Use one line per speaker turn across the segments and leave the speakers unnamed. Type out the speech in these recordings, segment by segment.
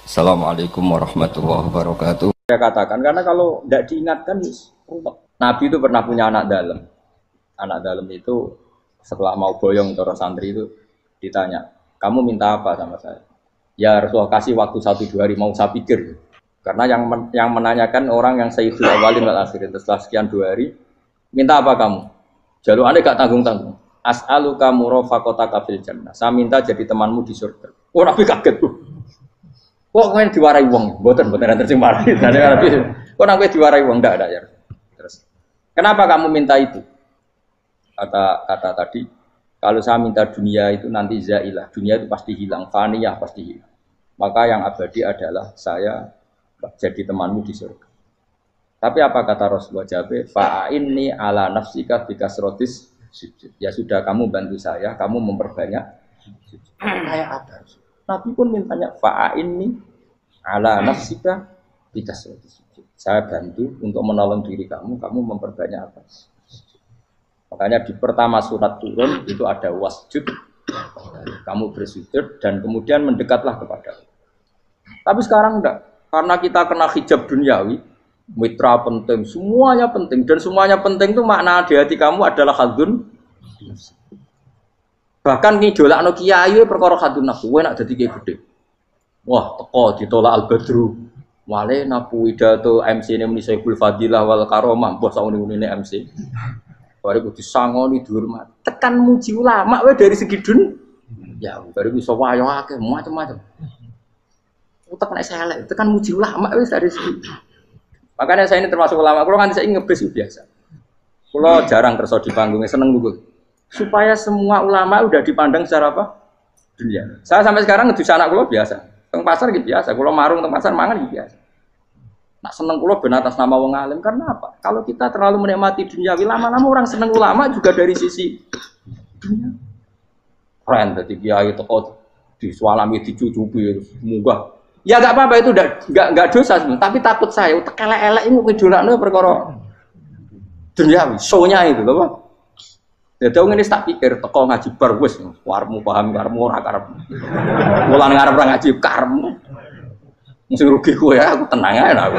Assalamualaikum warahmatullahi wabarakatuh. Saya katakan karena kalau tidak diingatkan Nabi itu pernah punya anak dalam. Anak dalam itu setelah mau boyong terus santri itu ditanya, kamu minta apa sama saya? Ya Rasulullah kasih waktu satu dua hari mau saya pikir. Karena yang men yang menanyakan orang yang saya awalin wal akhirin setelah sekian dua hari, minta apa kamu? Jalur anda gak tanggung tanggung. As'aluka kota kafil jannah. Saya minta jadi temanmu di surga. Oh, Nabi kaget. Kok yang diwarai uang, boten boten yang tercium warai. Dane Nabi, iya. kok nak diwarai uang, tidak ada ya. Terus kenapa kamu minta itu? Kata kata tadi, kalau saya minta dunia itu nanti zailah, dunia itu pasti hilang, faniyah pasti hilang. Maka yang abadi adalah saya jadi temanmu di surga. Tapi apa kata Rasulullah Jabe? Fa'inni ala nafsika bikasrotis serotis. Ya sudah kamu bantu saya, kamu memperbanyak Kayak apa? Nabi pun mintanya fa'ain ini ala nafsika seperti sujud. Saya bantu untuk menolong diri kamu, kamu memperbanyak apa? Makanya di pertama surat turun itu ada wasjud, kamu bersujud dan kemudian mendekatlah kepada Tapi sekarang enggak, karena kita kena hijab duniawi, mitra penting, semuanya penting dan semuanya penting itu makna di hati kamu adalah hadun Bahkan ngidolakno kiai perkara hadun nafsu, kowe nak dadi kiai gede. Wah, teko ditolak al-badru. Wale napu pidato MC ini muni Saiful Fadilah wal Karomah, mbah sak ini MC. Baru kudu sangoni dihormat. Tekan muji ulama we dari segi dun. Ya, baru bisa wayo akeh macam-macam. Utek nek tekan muji ulama wis dari segi. Makanya saya ini termasuk ulama, kalau kan saya ngebis biasa. Kalau jarang kerso di panggungnya, seneng gugur supaya semua ulama udah dipandang secara apa dunia. Saya sampai sekarang ngedus anak kulo biasa, teng pasar gitu biasa, kulo marung teng pasar mangan gitu biasa. Nak seneng kulo ben atas nama wong alim karena apa? Kalau kita terlalu menikmati dunia lama-lama orang seneng ulama juga dari sisi dunia. Keren tadi kiai toko disualami dicucupi munggah. Ya gak apa-apa itu gak, gak, dosa sebenernya. Tapi takut saya utakelak-elak elek ini ngidolakno perkara dunia show-nya itu loh. Ya dong ini tak pikir teko ngaji bar wis warmu paham karmu ora karep. Mulan ngarep ora ngaji karmu. Mesti rugi kowe ya aku tenang ae aku.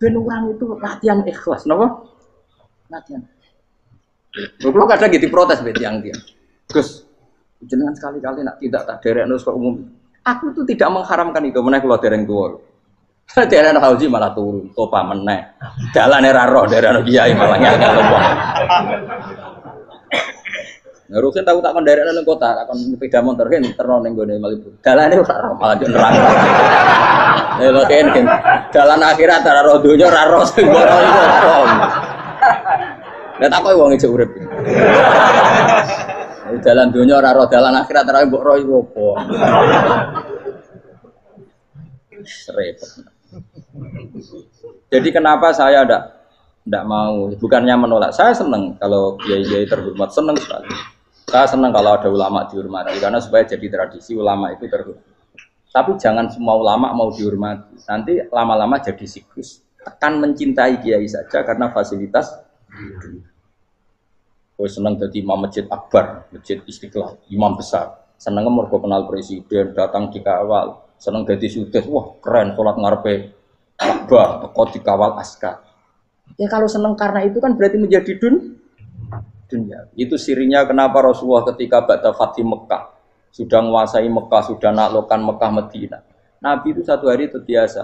Ben orang itu latihan ikhlas napa? Latihan. Kalau kadang gitu protes be yang dia. Gus, jenengan sekali-kali nak tidak tak derek nus umum. Aku itu tidak mengharamkan itu, menaik kalau dereng tua. Daerah Hauji malah turun, topa meneng. Jalan era roh, daerah Kiai malah nyangkal wong. Ngerusin nah, tahu tak kendaraan dalam kota, akan kon sepeda motor kan terno ning gone Malibu. Jalan ora roh malah jadi neraka. Ya kan akhirat ora roh dunia ora roh sing ora iso. Lah tak kok wong ijek urip. Dalan donya ora roh akhirat ora roh itu. apa. Repot. Jadi kenapa saya tidak tidak mau? Bukannya menolak, saya senang kalau kiai-kiai terhormat senang sekali. Saya senang kalau ada ulama dihormati karena supaya jadi tradisi ulama itu terhormat. Tapi jangan semua ulama mau dihormati. Nanti lama-lama jadi siklus. Tekan mencintai kiai saja karena fasilitas. Oh, senang jadi imam masjid akbar, masjid istiqlal, imam besar. Senang mergo kenal presiden, datang dikawal seneng dadi sudut, wah keren sholat ngarepe Ka'bah, teko dikawal askar. Ya kalau seneng karena itu kan berarti menjadi dun dunia. Itu sirinya kenapa Rasulullah ketika Ba'da Fatih Mekah, sudah menguasai Mekah, sudah naklokan Mekah Medina. Nabi itu satu hari itu biasa.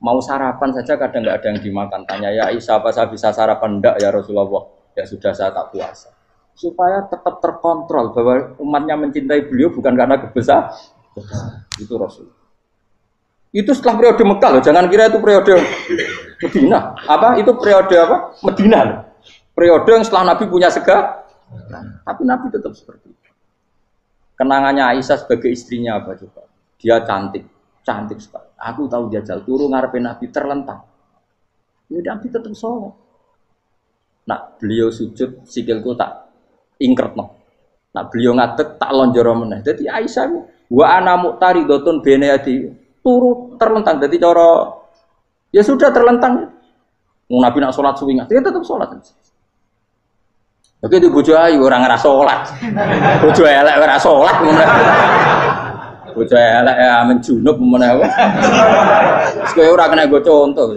Mau sarapan saja kadang nggak ada yang dimakan. Tanya ya Aisyah apa saya bisa sarapan enggak ya Rasulullah? Ya sudah saya tak puasa. Supaya tetap terkontrol bahwa umatnya mencintai beliau bukan karena kebesar. Itu Rasul. Itu setelah periode Mekah loh, jangan kira itu periode Medina. Apa? Itu periode apa? Medina loh. Periode yang setelah Nabi punya sega. tapi Nabi tetap seperti itu. Kenangannya Aisyah sebagai istrinya apa coba? Dia cantik, cantik sekali. Aku tahu dia jalan turun ngarepin Nabi terlentang. Ya Nabi tetap sholat. Nah, beliau sujud, sikilku tak ingkert no. Nah, beliau ngatek tak lonjoro meneh. Jadi Aisyah wa ana dotun bene adi turu terlentang. Jadi cara ya sudah terlentang. Mau nabi nak sholat suwi Dia ya tetap sholat. Oke itu bojo ayu orang ngerasa sholat. Bojo elek ngeras sholat. Bojo elek ya amin junub menawa. Kowe orang kena gue contoh.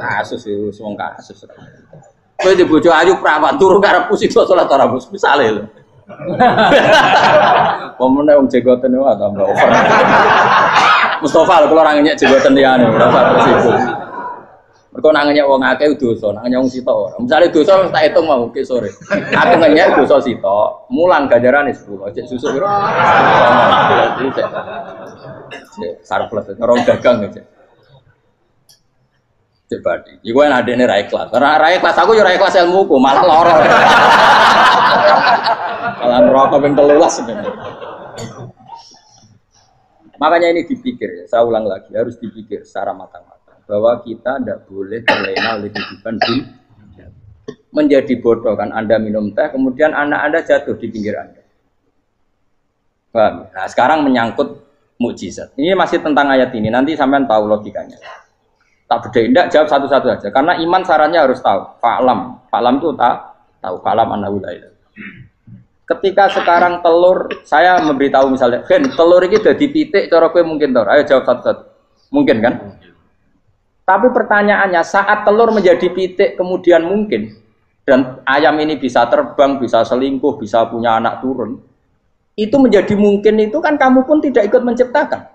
Kasus itu semua kasus. Kowe di bojo ayu prawan turu karep pusi sholat ora bus. Misale lho. Pemenang wong jegoten wae tambah Mustafa lho kalau orang jiwa jenggoten Mustafa itu, usah tersinggung. Ya, orang nang nyek wong akeh dosa, nang nyek wong sito misalnya Misale dosa tak hitung mau ke sore. Aku nyek dosa sito mulang ganjarane sepuluh, aja susu piro? Cek. ngerong dagang aja. Cek badi. Iku ada ini raih kelas karena raih kelas aku raih kelas ilmu ilmuku, malah lorong Kalau merokok yang 13 sebenarnya. Makanya ini dipikir, ya, saya ulang lagi, harus dipikir secara matang-matang bahwa kita tidak boleh terlena oleh kehidupan dunia. Menjadi bodoh kan Anda minum teh, kemudian anak Anda jatuh di pinggir Anda. Paham? Ya? Nah, sekarang menyangkut mukjizat. Ini masih tentang ayat ini, nanti sampean tahu logikanya. Tak beda tidak jawab satu-satu aja karena iman sarannya harus tahu. Fa'lam. Fa'lam itu tak tahu. Fa'lam annahu la Ketika sekarang telur, saya memberitahu misalnya, Ken, telur ini udah titik, cara kue mungkin telur. Ayo jawab satu-satu. Mungkin kan? Tapi pertanyaannya, saat telur menjadi pitik kemudian mungkin, dan ayam ini bisa terbang, bisa selingkuh, bisa punya anak turun, itu menjadi mungkin itu kan kamu pun tidak ikut menciptakan.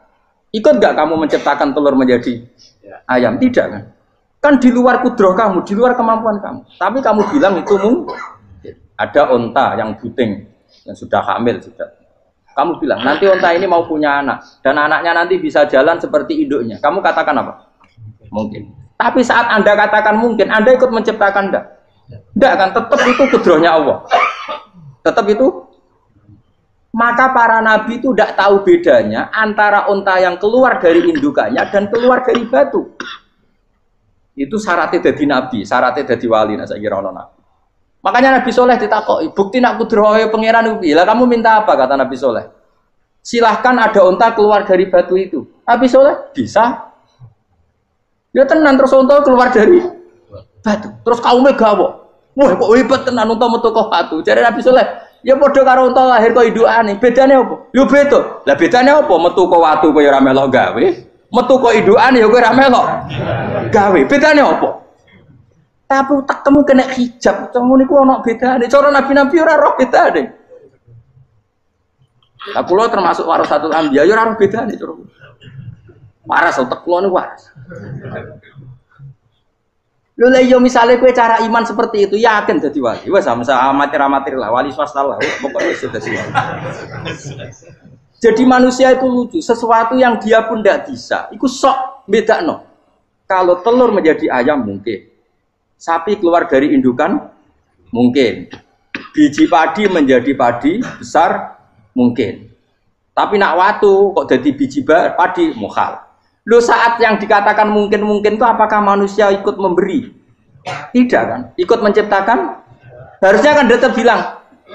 Ikut nggak kamu menciptakan telur menjadi ya. ayam? Tidak kan? Kan di luar kudroh kamu, di luar kemampuan kamu. Tapi kamu bilang itu mungkin. Ada onta yang buting, yang sudah hamil sudah. Kamu bilang, nanti onta ini mau punya anak dan anaknya nanti bisa jalan seperti induknya. Kamu katakan apa? Mungkin. Tapi saat Anda katakan mungkin, Anda ikut menciptakan enggak? Enggak kan, tetap itu kudrohnya Allah. Tetap itu maka para nabi itu tidak tahu bedanya antara unta yang keluar dari indukannya dan keluar dari batu. Itu syaratnya jadi nabi, syaratnya jadi wali, nah saya kira nabi. Makanya Nabi Soleh ditakoi, bukti nak kudrohoi pangeran itu Lah kamu minta apa kata Nabi Soleh? Silahkan ada unta keluar dari batu itu. Nabi Soleh bisa. Ya tenan terus unta keluar dari batu. Terus kaumnya gawo. Wah kok hebat tenan unta metu batu. Jadi Nabi Soleh, ya podo karo unta lahir kok aneh. Bedane apa? Yo ya beda. Lah bedane apa? Metu kok watu kok ya ora melok gawe. Metu kok induane ya kok ora gawe. Bedane apa? Tapi tak temu kena hijab, temu niku beda. deh coro nabi-nabi ora roh deh. aku lo termasuk waras satu ambiya dia ya ora roh bedane coro Waras so lo nih waras. lo lagi yo misalnya kue cara iman seperti itu yakin jadi wali. Wes sama amatir-amatir lah, wali swasta lah, pokoknya sudah sih Jadi manusia itu lucu, sesuatu yang dia pun tidak bisa. Iku sok beda no. Kalau telur menjadi ayam mungkin, Sapi keluar dari indukan mungkin. Biji padi menjadi padi besar mungkin. Tapi nak watu kok jadi biji padi muhal. Lo saat yang dikatakan mungkin-mungkin itu apakah manusia ikut memberi? Tidak kan? Ikut menciptakan? Harusnya kan tetap bilang,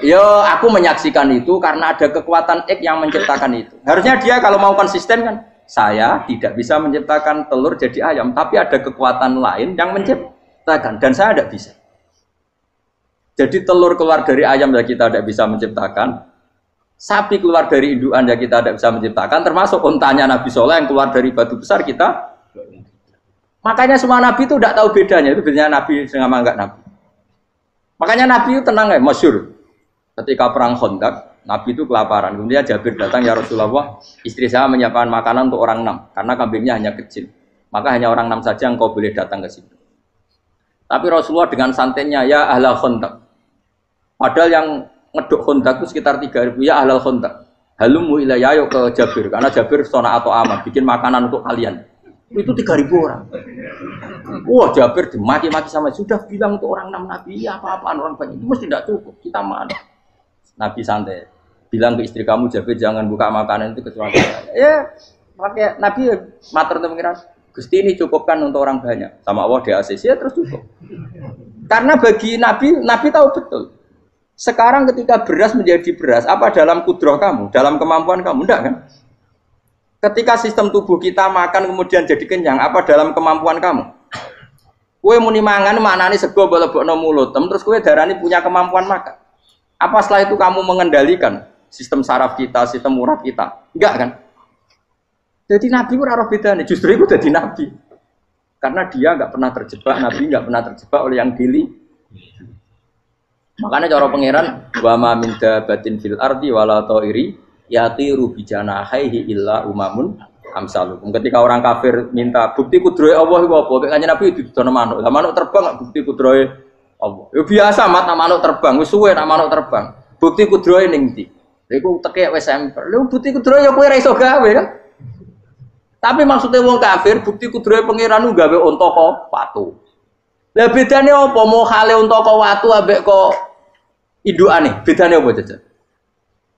Yo, aku menyaksikan itu karena ada kekuatan X yang menciptakan itu. Harusnya dia kalau mau konsisten kan, saya tidak bisa menciptakan telur jadi ayam, tapi ada kekuatan lain yang mencipta menciptakan dan saya tidak bisa. Jadi telur keluar dari ayam ya kita tidak bisa menciptakan, sapi keluar dari induan ya kita tidak bisa menciptakan, termasuk untanya Nabi Soleh yang keluar dari batu besar kita. Makanya semua Nabi itu tidak tahu bedanya, itu bedanya Nabi dengan enggak Nabi. Makanya Nabi itu tenang ya, masyur. Ketika perang Khandaq, Nabi itu kelaparan. Kemudian Jabir datang, ya Rasulullah, istri saya menyiapkan makanan untuk orang enam, karena kambingnya hanya kecil. Maka hanya orang enam saja yang kau boleh datang ke sini. Tapi Rasulullah dengan santainya ya ahlal khontak. Padahal yang ngeduk khontak itu sekitar 3000 ya ahlal khontak. Halumu ila ya ke Jabir karena Jabir sona atau aman bikin makanan untuk kalian. Itu 3000 orang. Wah Jabir dimaki-maki sama sudah bilang untuk orang enam nabi ya apa-apaan orang banyak itu mesti tidak cukup kita mana. Nabi santai bilang ke istri kamu Jabir jangan buka makanan itu kecuali ya pakai Nabi ya, mater teman Gusti ini cukupkan untuk orang banyak. Sama Allah di ACC ya terus cukup. Karena bagi Nabi, Nabi tahu betul. Sekarang ketika beras menjadi beras, apa dalam kudroh kamu, dalam kemampuan kamu? Enggak kan? Ketika sistem tubuh kita makan kemudian jadi kenyang, apa dalam kemampuan kamu? Kue muni mangan maknane sego no mulut, terus kue darani punya kemampuan makan. Apa setelah itu kamu mengendalikan sistem saraf kita, sistem urat kita? Enggak kan? Jadi Nabi pun arah nih justru itu jadi Nabi. Karena dia nggak pernah terjebak, Nabi nggak pernah terjebak oleh yang dili. Makanya cara pangeran wa ma min fil ardi wala ta'iri yatiru haihi illa umamun amsalukum. Ketika orang kafir minta bukti kudrohe Allah itu apa? Kayaknya Nabi itu dono manuk. Lah manuk terbang bukti kudrohe Allah. Ya biasa mat manuk terbang, wis suwe nama manuk terbang. Bukti kudrohe ning ndi? Iku tekek wis sampel. Lha bukti kudrohe ya kowe ra iso gawe kan? Tapi maksudnya wong kafir bukti kudroe pangeran be unta kok watu. Lah bedane apa mau khale waktu kok watu ambek kok indukane? Bedanya apa jajan?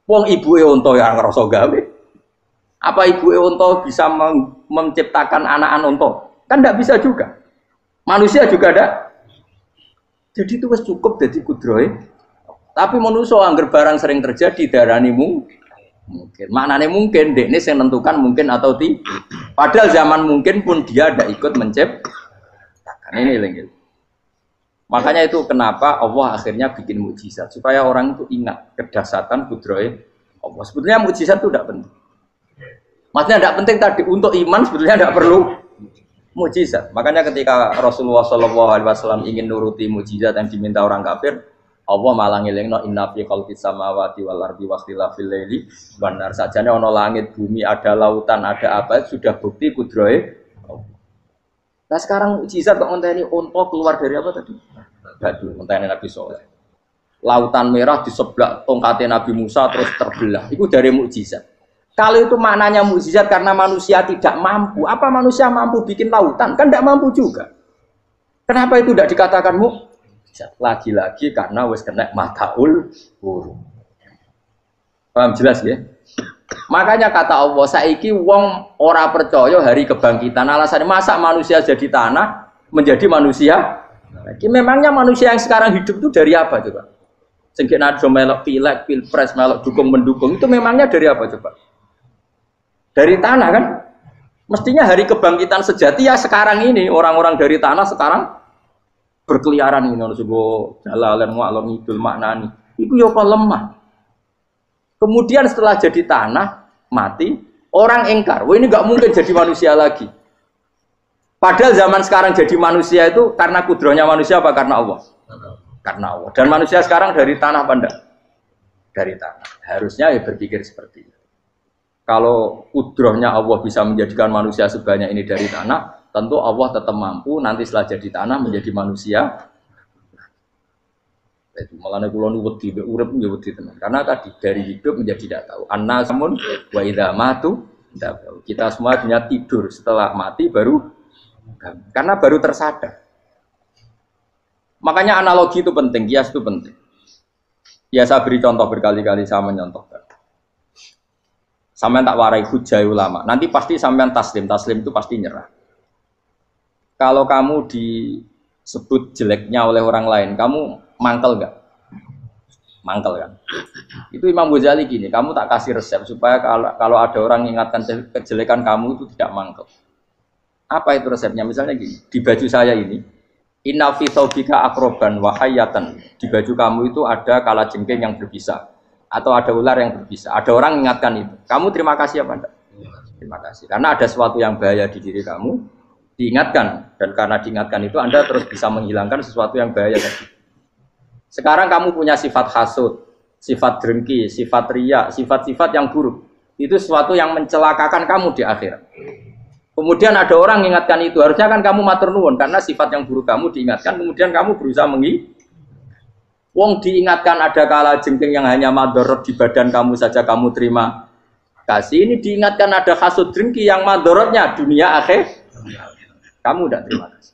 Wong e untuk yang ngerasa gawe. Apa ibu e untuk bisa menciptakan anak-anak untuk? Kan tidak bisa juga. Manusia juga ada. Jadi itu cukup jadi kudroy. Tapi manusia angger barang sering terjadi daranimu mungkin maknanya mungkin dek ini yang tentukan mungkin atau tidak padahal zaman mungkin pun dia ada ikut mencep, nah, ini lengil. makanya itu kenapa Allah akhirnya bikin mukjizat supaya orang itu ingat kedasatan kudroy Allah sebetulnya mukjizat itu tidak penting maksudnya tidak penting tadi untuk iman sebetulnya tidak perlu mukjizat makanya ketika Rasulullah saw ingin nuruti mukjizat yang diminta orang kafir Allah malah no inna fi bisa samawati wal ardi wa fil leili benar saja Sajane langit, bumi, ada lautan, ada apa sudah bukti kudrohe Nah sekarang jizat kok ngenteni onto keluar dari apa tadi? Batu, ngenteni Nabi Soleh. Lautan merah di sebelah tongkatnya Nabi Musa terus terbelah. Itu dari mukjizat. Kalau itu maknanya mukjizat karena manusia tidak mampu, apa manusia mampu bikin lautan? Kan tidak mampu juga. Kenapa itu tidak dikatakan mu? Lagi-lagi karena wis kena mataul guru Paham jelas ya? Makanya kata Allah saiki wong ora percaya hari kebangkitan alasan masa manusia jadi tanah menjadi manusia jadi memangnya manusia yang sekarang hidup itu dari apa coba? Sengkit nado melok pilek, pilpres, melok dukung mendukung itu memangnya dari apa coba? Dari tanah kan? Mestinya hari kebangkitan sejati ya sekarang ini orang-orang dari tanah sekarang berkeliaran ini harus gue jalalan walon idul maknani itu yoko ya lemah kemudian setelah jadi tanah mati orang engkar wah ini nggak mungkin jadi manusia lagi padahal zaman sekarang jadi manusia itu karena kudrohnya manusia apa karena Allah karena Allah dan manusia sekarang dari tanah benda dari tanah harusnya ya berpikir seperti itu kalau kudrohnya Allah bisa menjadikan manusia sebanyak ini dari tanah Tentu Allah tetap mampu nanti setelah jadi tanah menjadi manusia. Itu malah kulo nu wedi, urip teman. Karena tadi dari hidup menjadi tidak tahu. Anna samun wa idah matu Kita semua hanya tidur setelah mati baru karena baru tersadar. Makanya analogi itu penting, kias itu penting. Ya saya beri contoh berkali-kali saya menyontohkan sampean tak warai hujai ulama. Nanti pasti sampean taslim, taslim itu pasti nyerah kalau kamu disebut jeleknya oleh orang lain, kamu mangkel nggak? Mangkel kan? Itu Imam Ghazali gini, kamu tak kasih resep supaya kalau, kalau ada orang ingatkan kejelekan kamu itu tidak mangkel. Apa itu resepnya? Misalnya gini, di baju saya ini, Inna fi akroban wahayatan. Di baju kamu itu ada kala jengking yang berbisa. Atau ada ular yang berbisa. Ada orang ingatkan itu. Kamu terima kasih apa enggak? Terima kasih. Karena ada sesuatu yang bahaya di diri kamu diingatkan dan karena diingatkan itu Anda terus bisa menghilangkan sesuatu yang bahaya tadi. Sekarang kamu punya sifat hasut, sifat dengki, sifat ria, sifat-sifat yang buruk. Itu sesuatu yang mencelakakan kamu di akhir. Kemudian ada orang mengingatkan itu, harusnya kan kamu matur karena sifat yang buruk kamu diingatkan, kemudian kamu berusaha mengi. Wong diingatkan ada kala jengking yang hanya madorot di badan kamu saja kamu terima kasih. Ini diingatkan ada hasut dengki yang madorotnya dunia akhir kamu tidak terima kasih.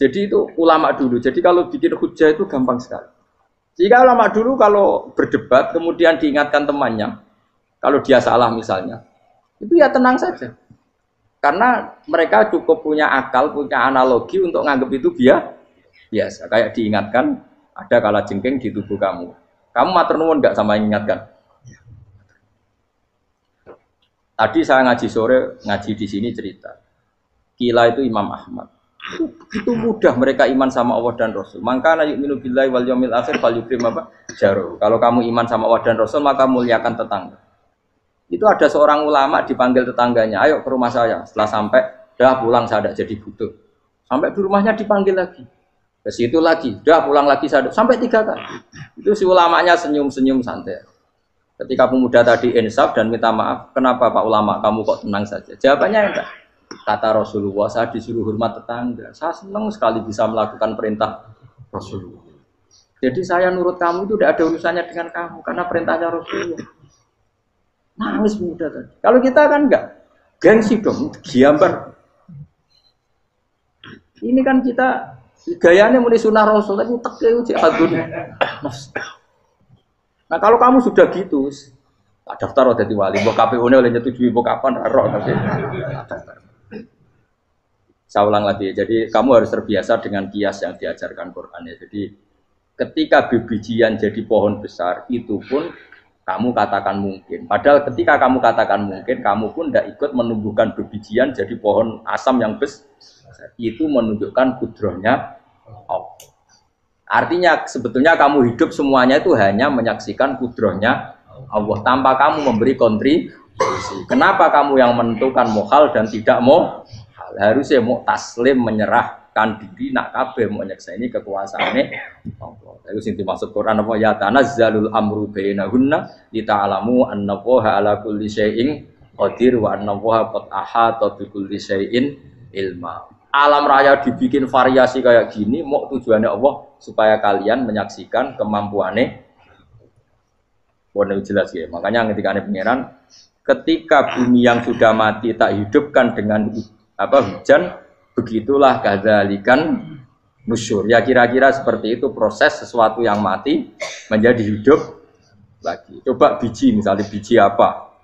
Jadi itu ulama dulu. Jadi kalau bikin hujah itu gampang sekali. Jika ulama dulu kalau berdebat kemudian diingatkan temannya, kalau dia salah misalnya, itu ya tenang saja. Karena mereka cukup punya akal, punya analogi untuk nganggap itu dia biasa. Kayak diingatkan ada kala jengking di tubuh kamu. Kamu matur nuwun nggak sama ingatkan? Tadi saya ngaji sore, ngaji di sini cerita Kila itu Imam Ahmad. Itu, mudah mereka iman sama Allah dan Rasul. Maka na yu'minu billahi wal yaumil akhir fal yukrim apa? Jaru. Kalau kamu iman sama Allah dan Rasul maka muliakan tetangga. Itu ada seorang ulama dipanggil tetangganya, ayo ke rumah saya. Setelah sampai, dah pulang saya tidak jadi butuh. Sampai di rumahnya dipanggil lagi. Ke situ lagi, dah pulang lagi saya sampai tiga kali. Itu si ulamanya senyum-senyum santai. Ketika pemuda tadi insaf dan minta maaf, kenapa Pak Ulama kamu kok tenang saja? Jawabannya enggak. Kata Rasulullah, saya disuruh hormat tetangga. Saya senang sekali bisa melakukan perintah Rasulullah. Jadi saya nurut kamu itu tidak ada urusannya dengan kamu karena perintahnya Rasulullah. Nangis muda tadi. Kalau kita kan enggak gengsi dong, giambar. Ini kan kita gayanya mulai sunnah Rasul tapi tekeu uji agun. Nah kalau kamu sudah gitu, tak daftar jadi wali. Bok KPU nya oleh nyetujui bok kapan roh tapi saya ulang lagi ya. Jadi kamu harus terbiasa dengan kias yang diajarkan Quran ya. Jadi ketika bibijian jadi pohon besar itu pun kamu katakan mungkin. Padahal ketika kamu katakan mungkin, kamu pun tidak ikut menumbuhkan bibijian jadi pohon asam yang besar. Itu menunjukkan kudrohnya Allah. Artinya sebetulnya kamu hidup semuanya itu hanya menyaksikan kudrohnya Allah tanpa kamu memberi kontribusi. Kenapa kamu yang menentukan mohal dan tidak mau? Harusnya mau taslim menyerahkan diri nak kabeh mau nyeksa ini kekuasaannya Allah. Itu sing Quran apa ya zalul amru taalamu an annallaha ala kulli shayin qadir wa annallaha qad ahata bi kulli shayin ilma. Alam raya dibikin variasi kayak gini mau tujuannya Allah supaya kalian menyaksikan kemampuannya Bonek oh, jelas ya. Makanya ketika ada pangeran, ketika bumi yang sudah mati tak hidupkan dengan apa hmm. hujan begitulah kadzalikan musyur. Ya kira-kira seperti itu proses sesuatu yang mati menjadi hidup lagi. Coba biji misalnya biji apa?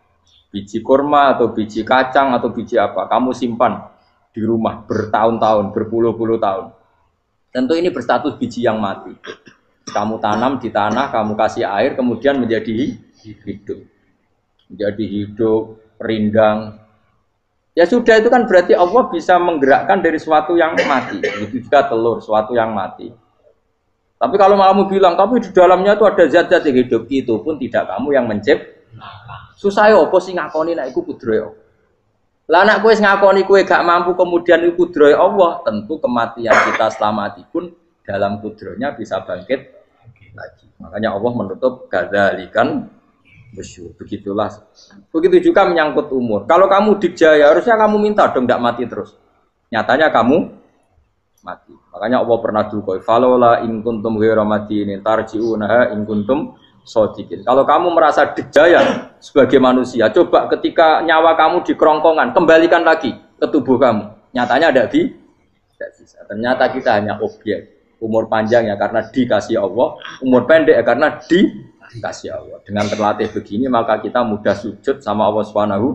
Biji kurma atau biji kacang atau biji apa? Kamu simpan di rumah bertahun-tahun, berpuluh-puluh tahun. Tentu ini berstatus biji yang mati. Kamu tanam di tanah, kamu kasih air, kemudian menjadi hidup. Menjadi hidup, rindang, Ya sudah itu kan berarti Allah bisa menggerakkan dari suatu yang mati. Itu juga telur, suatu yang mati. Tapi kalau kamu bilang, tapi di dalamnya itu ada zat-zat yang hidup, itu pun tidak kamu yang mencipt. Susah ya, apa sih ngakoni nak iku ya Allah. Lah anak kue ngakoni kue gak mampu kemudian iku kudroyo ya Allah, tentu kematian kita selama pun dalam kudronya bisa bangkit lagi. Makanya Allah menutup gadalikan Bersyukur. Begitulah. Begitu juga menyangkut umur. Kalau kamu dijaya, harusnya kamu minta dong tidak mati terus. Nyatanya kamu mati. Makanya Allah pernah dukoi. Falola in kuntum ghairu tarjiu nah in kuntum sodikin. Kalau kamu merasa dijaya sebagai manusia, coba ketika nyawa kamu di kerongkongan, kembalikan lagi ke tubuh kamu. Nyatanya ada di Ternyata kita hanya objek. Umur panjang ya karena dikasih Allah, umur pendek ya karena di kasih Allah. Dengan terlatih begini maka kita mudah sujud sama Allah Subhanahu.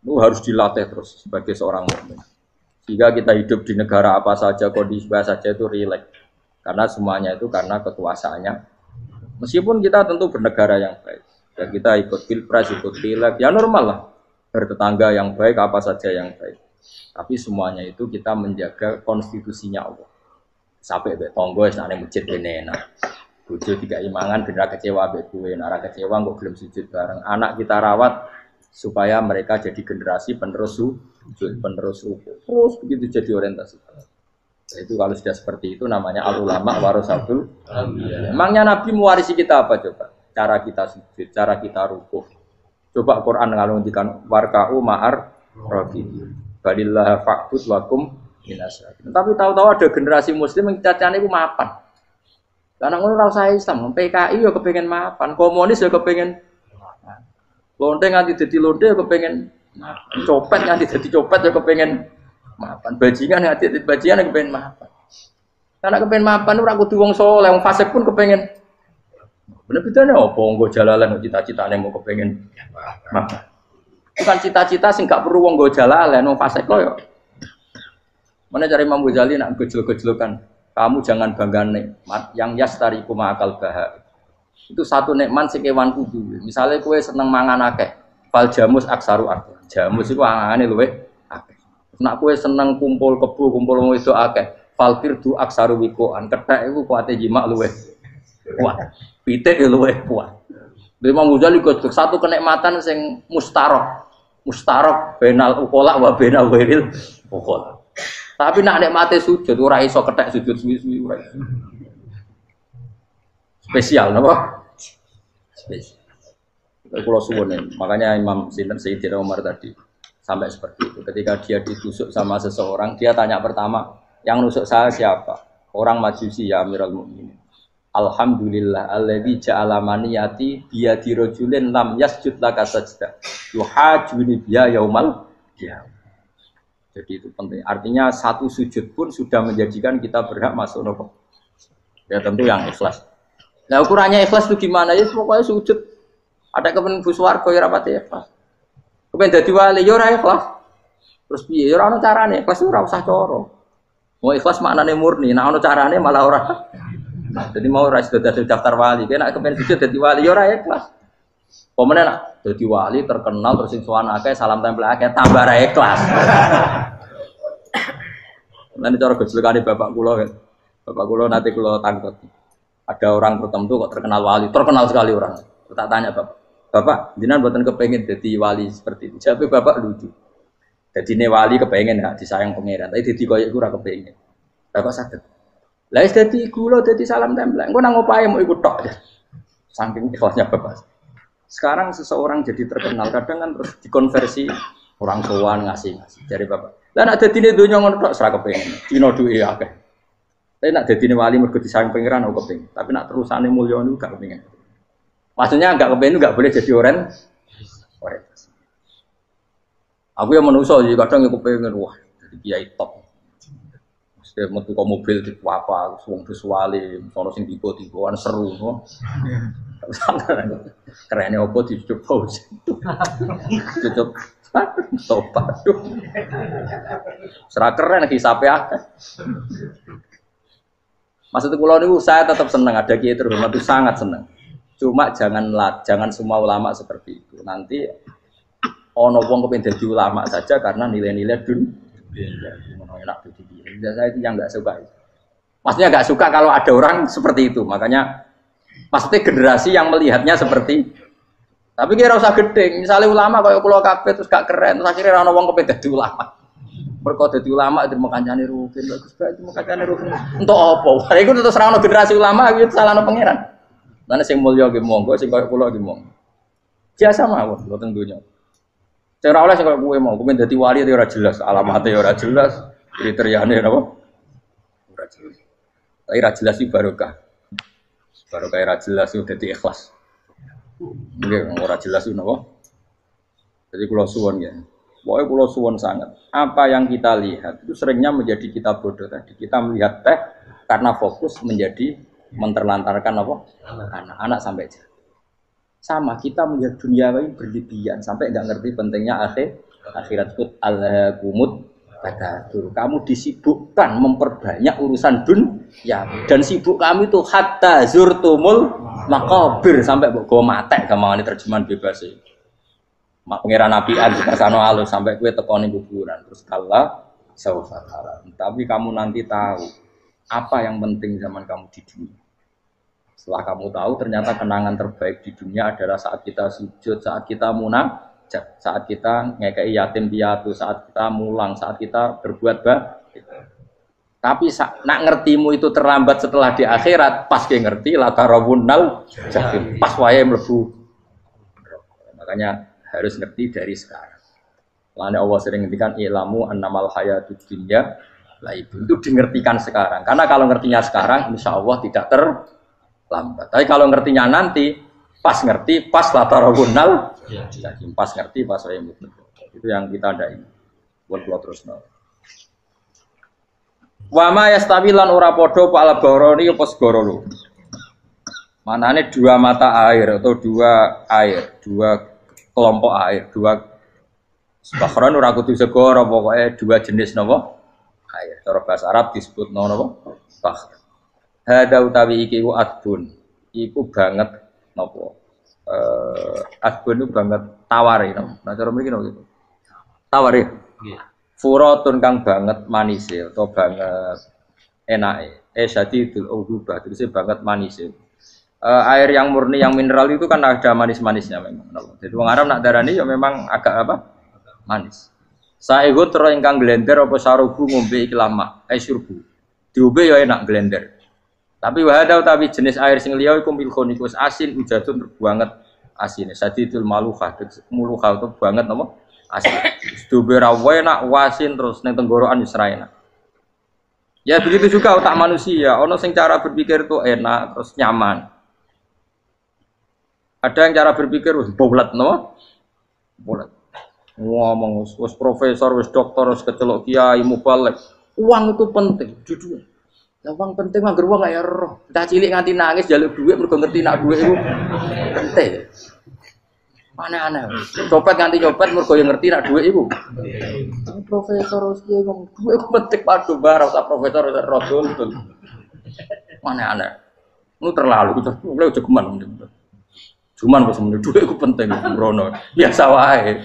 Itu harus dilatih terus sebagai seorang mukmin. Jika kita hidup di negara apa saja, kondisi apa saja itu rileks. Karena semuanya itu karena kekuasaannya. Meskipun kita tentu bernegara yang baik. Dan kita ikut pilpres, ikut pilek, ya normal lah. Bertetangga yang baik, apa saja yang baik. Tapi semuanya itu kita menjaga konstitusinya Allah. Sampai be tonggo wis mujid masjid enak bojo tiga imangan benar kecewa ambek kue nara kecewa nggak belum sujud bareng anak kita rawat supaya mereka jadi generasi penerus sujud penerus ruku terus begitu jadi orientasi nah, itu kalau sudah seperti itu namanya al ulama warasatul emangnya nabi mewarisi kita apa coba cara kita sujud cara kita rukuh. coba Quran kalau ngendikan warka'u ma'ar rogi balillah fa'bud wakum minasra tapi tahu-tahu ada generasi muslim yang cacane itu mapan lah nek ngono ora usah Islam, PKI yo ya kepengin mapan, komunis yo ya kepengin lonte nganti dadi lonte yo ya kepengin copet nganti dadi copet yo kepengin mapan, bajingan nganti dadi bajingan yo kepengin mapan. Karena kepengin mapan ora kudu wong saleh, wong fasik pun kepengin Bener bedane apa nggo jalalan cita-citane mau kepengin mapan. Bukan cita-cita sing gak perlu wong nggo jalalan wong fasik kok Mana cari Imam Ghazali nak gejol-gejolokan. Kamu jangan bangga nikmat yang kuma akal bahak. Itu satu nikmat si kewan kudu. Misalnya kue seneng mangan akeh. Fal jamus aksaru akeh. Jamus itu angane luwe akeh. Nak kue seneng kumpul kebu, kumpul mau itu akeh. Fal firdu aksaru wikoan. Ketek itu kuatnya jima luwe kuat. Pite ya luwe kuat. Lima muzali ikut satu kenikmatan sing mustarok. Mustarok benal ukola wa benal wiril ukola. Tapi nak mate sujud ora iso ketek sujud suwi-suwi ora. Spesial napa? Spesial. kulo suwene, makanya Imam Sinten Sayyidina Umar tadi sampai seperti itu. Ketika dia ditusuk sama seseorang, dia tanya pertama, yang nusuk saya siapa? Orang Majusi ya Amirul Mukminin. Alhamdulillah alladzi ja'ala maniyati biyadi rajulin lam yasjud laka sajda yuhajuni biya yaumal qiyamah. Jadi itu penting. Artinya satu sujud pun sudah menjadikan kita berhak masuk nopo. Ya tentu yang ikhlas. Nah ukurannya ikhlas itu gimana ya? Pokoknya sujud. Ada kepen buswar kau ya pak. ikhlas. Kepen jadi wali yo ya, ikhlas. Terus biaya orang cara nih. ikhlas Orang usah coro. Mau ikhlas maknane murni, nah orang carane malah orang. Jadi mau ora sudah daftar wali, kena kepen sujud jadi wali yo ya, ikhlas. Pemenang nak jadi wali terkenal terus yang sowan akeh salam tempel akeh tambah ra kelas. Nanti cara di bapak gula, ya, Bapak gula nanti gula tangkut. Ada orang tertentu kok terkenal wali, terkenal sekali orang. Tak tanya bapak. Bapak, jinan buatan kepengen jadi wali seperti itu. Jadi bapak lucu. Jadi ini wali kepengen nggak disayang pangeran, tapi jadi koyok kurang kepengen. Bapak sakit. Lah jadi gula jadi salam tempel. Gue nang mau ikut tok. Saking ikhlasnya bapak. Sekarang seseorang jadi terkenal kadang kan terus dikonversi orang tuan ngasih ngasih dari bapak. Lah nak ini dunia ngono tak serak kepengin. Cina ya akeh. Tapi nak ini wali mergo sayang pengiran aku penting Tapi nak ane mulia ini gak kepengin. Maksudnya gak itu gak boleh jadi orang orang Aku yang manusia jadi kadang aku ya pengen wah jadi kiai top. Mesti metu kok mobil di apa, wong wis wali, sono sing tiba tiba seru. No. Kerennya opo dicucuk haus. Cucuk topat serak keren lagi hisape akeh. Maksud pulau niku saya tetap senang ada kiai terhormat itu sangat senang. Cuma jangan jangan semua ulama seperti itu. Nanti ono wong kepengen jadi ulama saja karena nilai-nilai dun.
Enak
saya itu yang nggak suka. Maksudnya nggak suka kalau ada orang seperti itu. Makanya pasti generasi yang melihatnya seperti tapi kira usah gede, misalnya ulama kayak kulo kafe terus gak keren, terus akhirnya rano wong kepengen di ulama. Mergo dadi ulama itu makancane rukin, bagus itu Bae makancane rukin. untuk apa? hari itu terus rano generasi ulama itu nopo pangeran. Lan sing mulya ge monggo, sing kaya kulo ge monggo. Biasa mawon boten dunya. Sing ora oleh sing kaya gue mau, gue dadi wali ya ora jelas, alamatnya ya ora jelas, kriteriane ora apa? Ora jelas. Tapi ora jelas iki barokah. Baru kayak ra jelas itu jadi ikhlas. Nggih, ora jelas itu napa? Jadi kula suwon ya. Pokoknya pulau suwon sangat. Apa yang kita lihat itu seringnya menjadi kita bodoh tadi. Kita melihat teh karena fokus menjadi menterlantarkan apa? Anak-anak sampai jatuh. Sama kita melihat dunia ini berlebihan sampai nggak ngerti pentingnya akhir akhirat kut al kumut kata Kamu disibukkan memperbanyak urusan dunia ya dan sibuk kami tuh hatta zurtumul makabir sampai mbok go matek ini terjemahan bebas e. Mak pangeran Nabi An kasano alus sampai gue tekoni kuburan terus kala saufa Tapi kamu nanti tahu apa yang penting zaman kamu di dunia. Setelah kamu tahu ternyata kenangan terbaik di dunia adalah saat kita sujud, saat kita munak saat kita ngekei yatim piatu, saat kita mulang, saat kita berbuat baik. Tapi nak ngertimu itu terlambat setelah di akhirat, pas ke ngerti la tarawunnal jahim. Pas wae mlebu. Makanya harus ngerti dari sekarang. Lainnya Allah sering ngertikan ilamu annamal hayatud dunya lah itu itu dimengertikan sekarang. Karena kalau ngertinya sekarang, insya Allah tidak terlambat. Tapi kalau ngertinya nanti, pas ngerti, pas latarawunnal ya. jahim. Pas ngerti, pas wae mlebu. Itu yang kita ada ini. Buat terus nol. Wama yastawi lan ora padha pak albaroni apa segara lho. Manane dua mata air atau dua air, dua kelompok air, dua Bakhron ora kudu segara pokoknya dua jenis napa? Air. Cara bahasa Arab disebut napa? Bah ada utawi iki ku adun. Iku banget napa? Eh adbun itu banget tawari napa? Nah cara mriki napa? Tawari. Furo kang banget manis ya atau banget ya Eh jadi oh gubah, terusnya banget ya Uh, air yang murni yang mineral itu kan ada manis-manisnya memang. Jadi wong Arab nak darani ya memang agak apa? Manis. Saya itu tero ingkang glender apa sarubu ngombe iklama, eh surbu. diubah ya enak glender. Tapi wahada tapi jenis air sing liya iku milkon iku asin ujatun banget Jadi itu maluha, muluha itu banget nomor. Asik. wena ra wasin terus ning tenggorokan wis enak. Ya begitu juga otak manusia, ono sing cara berpikir itu enak terus nyaman. Ada yang cara berpikir wis bolet no? Bolet. Ngomong wis profesor, wis dokter, wis kecelok kiai mubalek. Uang itu penting, jujur. Ya, uang penting mah uang nggak ya roh. Dah cilik nganti nangis jaluk duit mereka ngerti nak duit itu penting aneh-aneh. Hmm. Copet nganti copet mergo yang ngerti nak duit ibu.
Profesor wis ki ngomong duit
petik penting padu barang sak profesor sak rasul. Aneh-aneh. Lu terlalu ku terlalu cuman geman. Cuman kok semen duit ku penting brono. Biasa wae.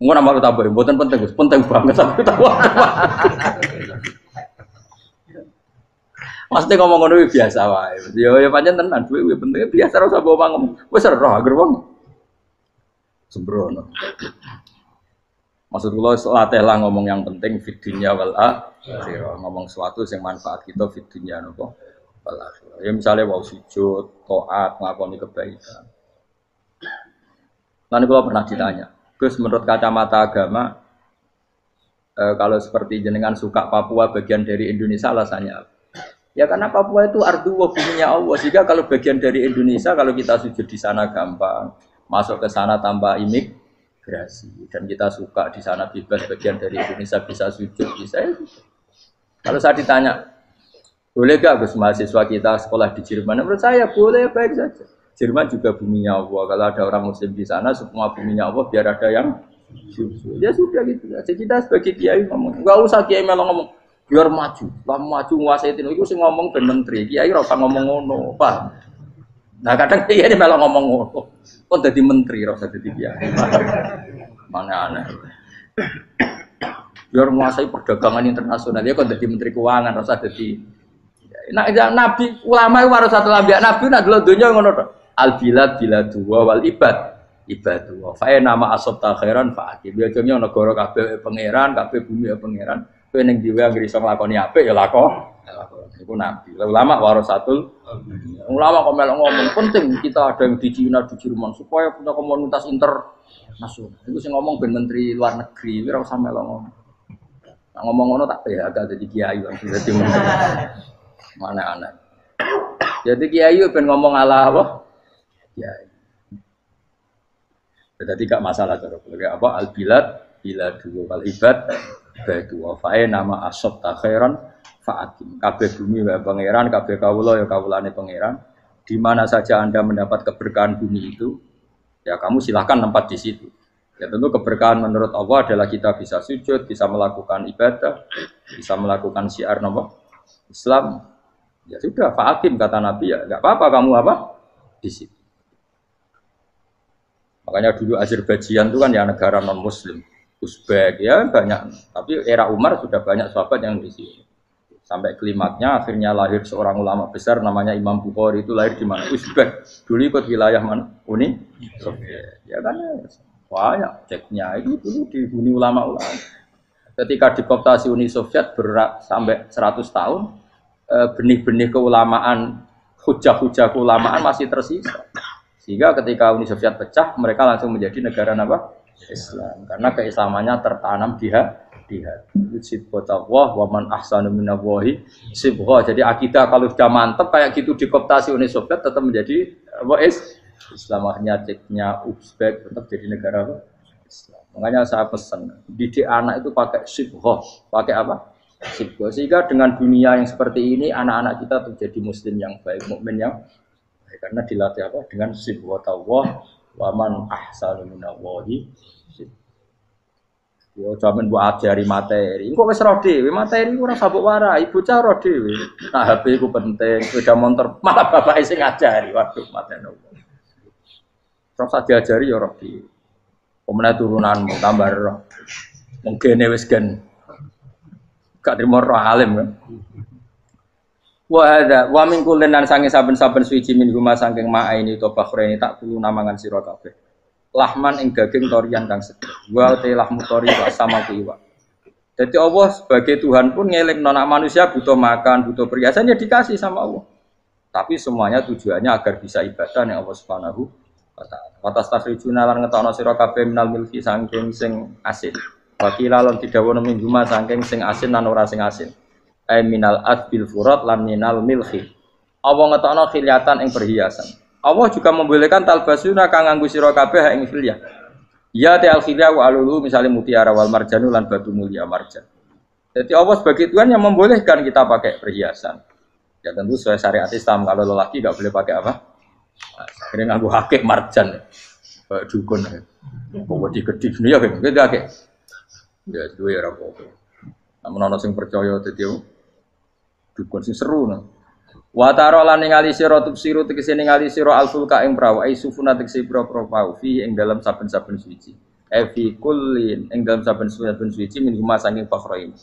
Ngono nama lu tambah, buatan penting, penting banget sampai kita Maksudnya ngomong ngomong biasa wae. Ya ya panjang tenan duit penting biasa ora bawa ngomong. besar roh agar sembrono. Maksud kula latihlah ngomong yang penting fid dunya wal akhirah, ngomong sesuatu yang manfaat kita fid nopo, wal akhirah. Ya misalnya wau sujud, taat, nglakoni kebaikan. Nanti kalau pernah ditanya, Gus menurut kacamata agama e, kalau seperti jenengan suka Papua bagian dari Indonesia alasannya apa? Ya karena Papua itu ardu bumi ya Allah sehingga kalau bagian dari Indonesia kalau kita sujud di sana gampang, masuk ke sana tanpa gerasi dan kita suka di sana bebas bagian dari Indonesia bisa sujud bisa ya. kalau saya ditanya boleh gak Gus mahasiswa kita sekolah di Jerman nah, menurut saya boleh baik saja Jerman juga buminya Allah kalau ada orang muslim di sana semua buminya Allah biar ada yang sujud ya sudah gitu saja kita sebagai kiai ngomong gak usah kiai melong ngomong biar maju lah maju nguasai itu itu sih ngomong ke menteri kiai rasa ngomong ngono pak Nah kadang dia ini malah ngomong ngono. Kok jadi menteri rasa jadi dia. Mana aneh. Biar menguasai perdagangan internasional dia ya kok jadi menteri keuangan rasa jadi. Nah, ya nabi ulama itu harus satu lagi. nabi nak dulu dunia ngono Al bilad bilad dua wal ibad ibad dua Fae nama asop takheran khairan Biar cuma ya gorok negara pangeran kafe bumi pangeran Kau yang diwe anggere apa nglakoni ya lakon ya itu Nabi. Ulama warasatul. Ulama kok melok ngomong penting kita ada yang di Cina di Jerman supaya punya komunitas inter masuk. Itu sih ngomong ben menteri luar negeri ora usah melok ngomong. Nah, ngomong ngono tak agak jadi kiai langsung jadi menteri. Mana anak. Jadi kiai ben ngomong ala apa? Kiai. Jadi ya, gak masalah cara apa bilad bila dua kali ibad badu wa nama asab takhiran faakim. Kabeh bumi wa pangeran, kabeh kawula ya kawulane pangeran. Di mana saja Anda mendapat keberkahan bumi itu, ya kamu silahkan tempat di situ. Ya tentu keberkahan menurut Allah adalah kita bisa sujud, bisa melakukan ibadah, bisa melakukan syiar nopo Islam. Ya sudah, faakim kata Nabi ya, nggak apa-apa kamu apa di situ. Makanya dulu Azerbaijan itu kan ya negara non Muslim, Uzbek ya banyak. Tapi era Umar sudah banyak sahabat yang di sini. Sampai kelimatnya akhirnya lahir seorang ulama besar namanya Imam Bukhari itu lahir di mana? Uzbek. Dulu ikut wilayah mana? Uni Soviet. Ya kan banyak ceknya itu dulu Uni ulama-ulama. Ketika dikoptasi Uni Soviet berat sampai 100 tahun, eh, benih-benih keulamaan, hujah-hujah keulamaan masih tersisa. Sehingga ketika Uni Soviet pecah, mereka langsung menjadi negara apa? Islam. Karena keislamannya tertanam di hati abdiha sibqa taqwa wa man ahsanu minallahi sibqa oh, jadi akidah kalau sudah mantep kayak gitu dikoptasi Uni Soviet tetap menjadi apa is Islam akhirnya ceknya Uzbek tetap jadi negara apa Islam makanya saya pesan didik anak itu pakai sibqa pakai apa sibqa sehingga dengan dunia yang seperti ini anak-anak kita jadi muslim yang baik mukmin yang baik karena dilatih apa dengan sibqa taqwa wa man ahsanu minallahi Yo jamin buat ajari materi. Kok wis roh dhewe, materi ora sabuk wara. Ibu roh dhewe. Nah HP ku penting, sepeda motor malah bapak sing ngajari. Waduh, materi. Terus ajari ya rodi. dhewe. turunan turunanmu tambah roh. Mungkin wis gen gak terima roh alim kan. Wa hadza wa min kullin saben-saben suci min huma saking ini to bakhre ini tak kulo namangan sira kabeh lahman ing daging torian kang sedih. Wa te lahmu tori wa sama iwa. Jadi Allah sebagai Tuhan pun ngelik nona manusia butuh makan, butuh perhiasan ya dikasih sama Allah. Tapi semuanya tujuannya agar bisa ibadah nih Allah Subhanahu wa taala. Watas tafrijuna lan ngetokno sira kabeh minal milki sangking sing asin. Wakila tidak wono minggu mas sangking sing asin dan ora sing asin. Eh minal ad bil furat lan minal milki. Allah ngetokno khiliatan yang perhiasan. Allah juga membolehkan talbasuna kang nganggo sira kabeh ing filya. Ya ta al khilya wa alulu misale mutiara wal marjanu lan batu mulia marjan. Jadi Allah sebagai Tuhan yang membolehkan kita pakai perhiasan. Ya tentu sesuai syariat Islam kalau lelaki nggak boleh pakai apa? Akhirnya nganggo hakik marjan. Dukun. Kok wedi-gedi ya kita gitu, hakik. Ya duwe ya ora apa-apa. Namun ana sing percaya dadi dukun sing seru nah. Wa taro lan ningali sira tubsiru tegese ningali sira alfulka ing prawa ai sufuna tegese pro-pro pau fi ing dalam saben-saben suci. E fi kullin ing dalam saben-saben suci min huma saking fakhrain.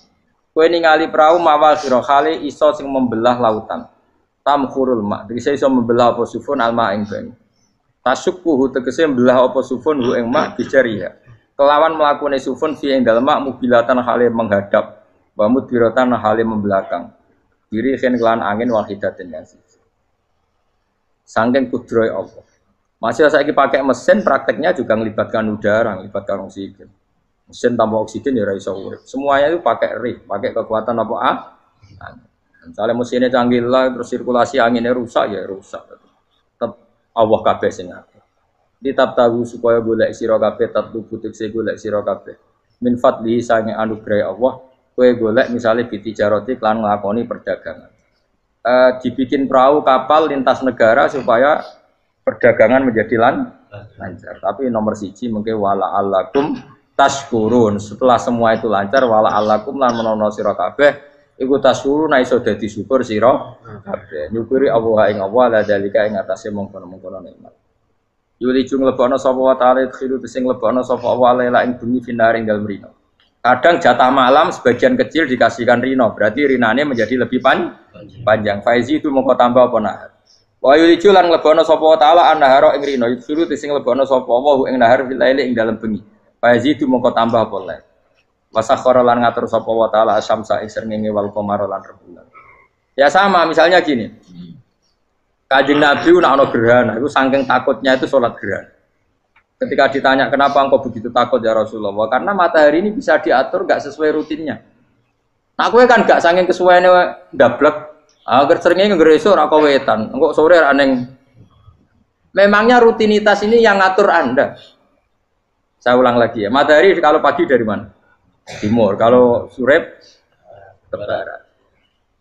Kowe ningali prau mawa sira khali iso sing membelah lautan. Tam khurul ma tegese iso membelah apa sufun alma ing banyu. Tasukkuhu tegese membelah apa sufun hu ing ma ya. Kelawan melakukan sufun fi ing dalam ma mubilatan khali menghadap. Bamut mudbiratan khali membelakang Diri khen kelan angin wahidatin yang siji. Sangking kudroy Allah. Masih saya pakai mesin, prakteknya juga melibatkan udara, melibatkan oksigen. Mesin tanpa oksigen ya raisa urip. Semuanya itu pakai ri, pakai kekuatan apa ah? Misalnya mesinnya canggih lah, terus sirkulasi anginnya rusak ya rusak. Tetap Allah kabeh sing Di tap tahu supaya boleh sira kabeh tab tubuh tekse boleh sira kabeh. Min fadli anugerah Allah Kue golek misalnya biti jaroti klan ngelakoni perdagangan. E, dibikin perahu kapal lintas negara supaya perdagangan menjadi lan lancar. Tapi nomor siji mungkin wala alakum taskurun. Setelah semua itu lancar wala alakum lan menono siro kabeh iku tasuru na iso dadi syukur sira kabeh nyukuri Allah ing Allah la dalika ing atase mongkon-mongkon nikmat yuli jung lebokno sapa wa ta'ala khiru sing lebokno sapa wa ing bumi finaring dalmerino Kadang jatah malam sebagian kecil dikasihkan rino, berarti rinane menjadi lebih pan panjang. Faizi itu mau tambah apa nah Wa yuliju lan lebono sapa taala anaharo ing rino, yusuru sing lebono sapa wa ing nahar filaili ing dalem bengi. Faizi itu mau tambah apa lae. Wasakhara lan ngatur sapa wa taala asamsa ing srengenge wal qamar lan rembulan. Ya sama misalnya gini. Hmm. Kanjeng Nabi nak ana gerhana, itu saking takutnya itu sholat gerhana. Ketika ditanya kenapa engkau begitu takut ya Rasulullah, karena matahari ini bisa diatur nggak sesuai rutinnya. Nah, aku kan gak saking kesuwainnya dablek. Agar ah, seringnya nggak esok aku wetan, engkau sore aneh. Memangnya rutinitas ini yang ngatur anda. Saya ulang lagi ya, matahari kalau pagi dari mana? Timur. Kalau sore barat.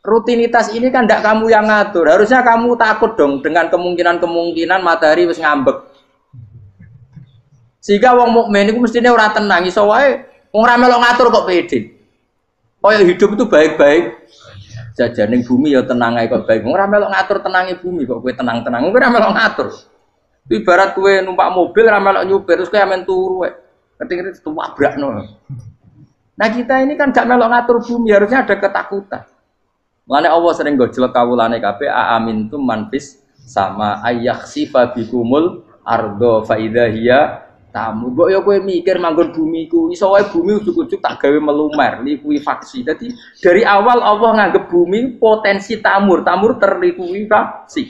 Rutinitas ini kan tidak kamu yang ngatur. Harusnya kamu takut dong dengan kemungkinan-kemungkinan matahari harus ngambek. Sehingga wong mukmin itu mestine orang tenang iso wae wong melok ngatur kok pede. oh hidup itu baik-baik jajanin bumi ya tenang aja kok baik. Wong ora melok ngatur tenangi bumi kok gue tenang-tenang. gue ora melok ngatur. Ibarat gue numpak mobil ora melok nyupir terus kowe amen turu wae. wabrak no. Nah kita ini kan gak melok ngatur bumi harusnya ada ketakutan. Mulane Allah sering gojlok kawulane kabeh aamin tuh manfis sama ayah sifa bikumul ardo faida hiya tamu. Mbok ya kowe mikir manggon bumiku, iso wae bumi ujug-ujug tak gawe melumer, likui faksi. Jadi dari awal Allah nganggep bumi potensi tamur, tamur terlikui faksi.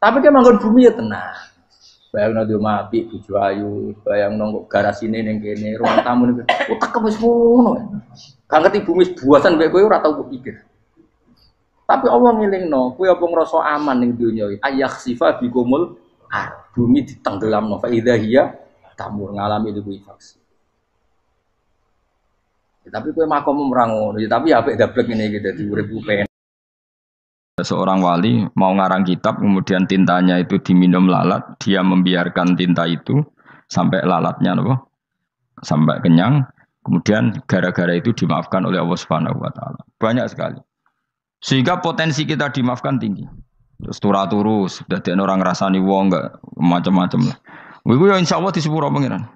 Tapi kan manggon bumi ya tenang. Bayang nado mati, tujuh ayu, bayang nongko garasi ini neng kene, ruang tamu neng utak kamu semua. Kang ngerti bumi buasan baik gue rata gue pikir. Tapi Allah ngiling no, gue apa ngerasa aman neng dunia. ayah sifat di bigomul Ah, bumi ditenggelam no faidahia tamur ngalami di bumi faksi ya, tapi kue makom merangu ya, tapi apa ya, dablek ini gitu di ribu pen. seorang wali mau ngarang kitab kemudian tintanya itu diminum lalat dia membiarkan tinta itu sampai lalatnya no, sampai kenyang kemudian gara-gara itu dimaafkan oleh Allah Subhanahu wa taala banyak sekali sehingga potensi kita dimaafkan tinggi Terus turah turu, jadi orang nih wong gak macam-macam lah. Iku ya insyaallah disepuro pangeran.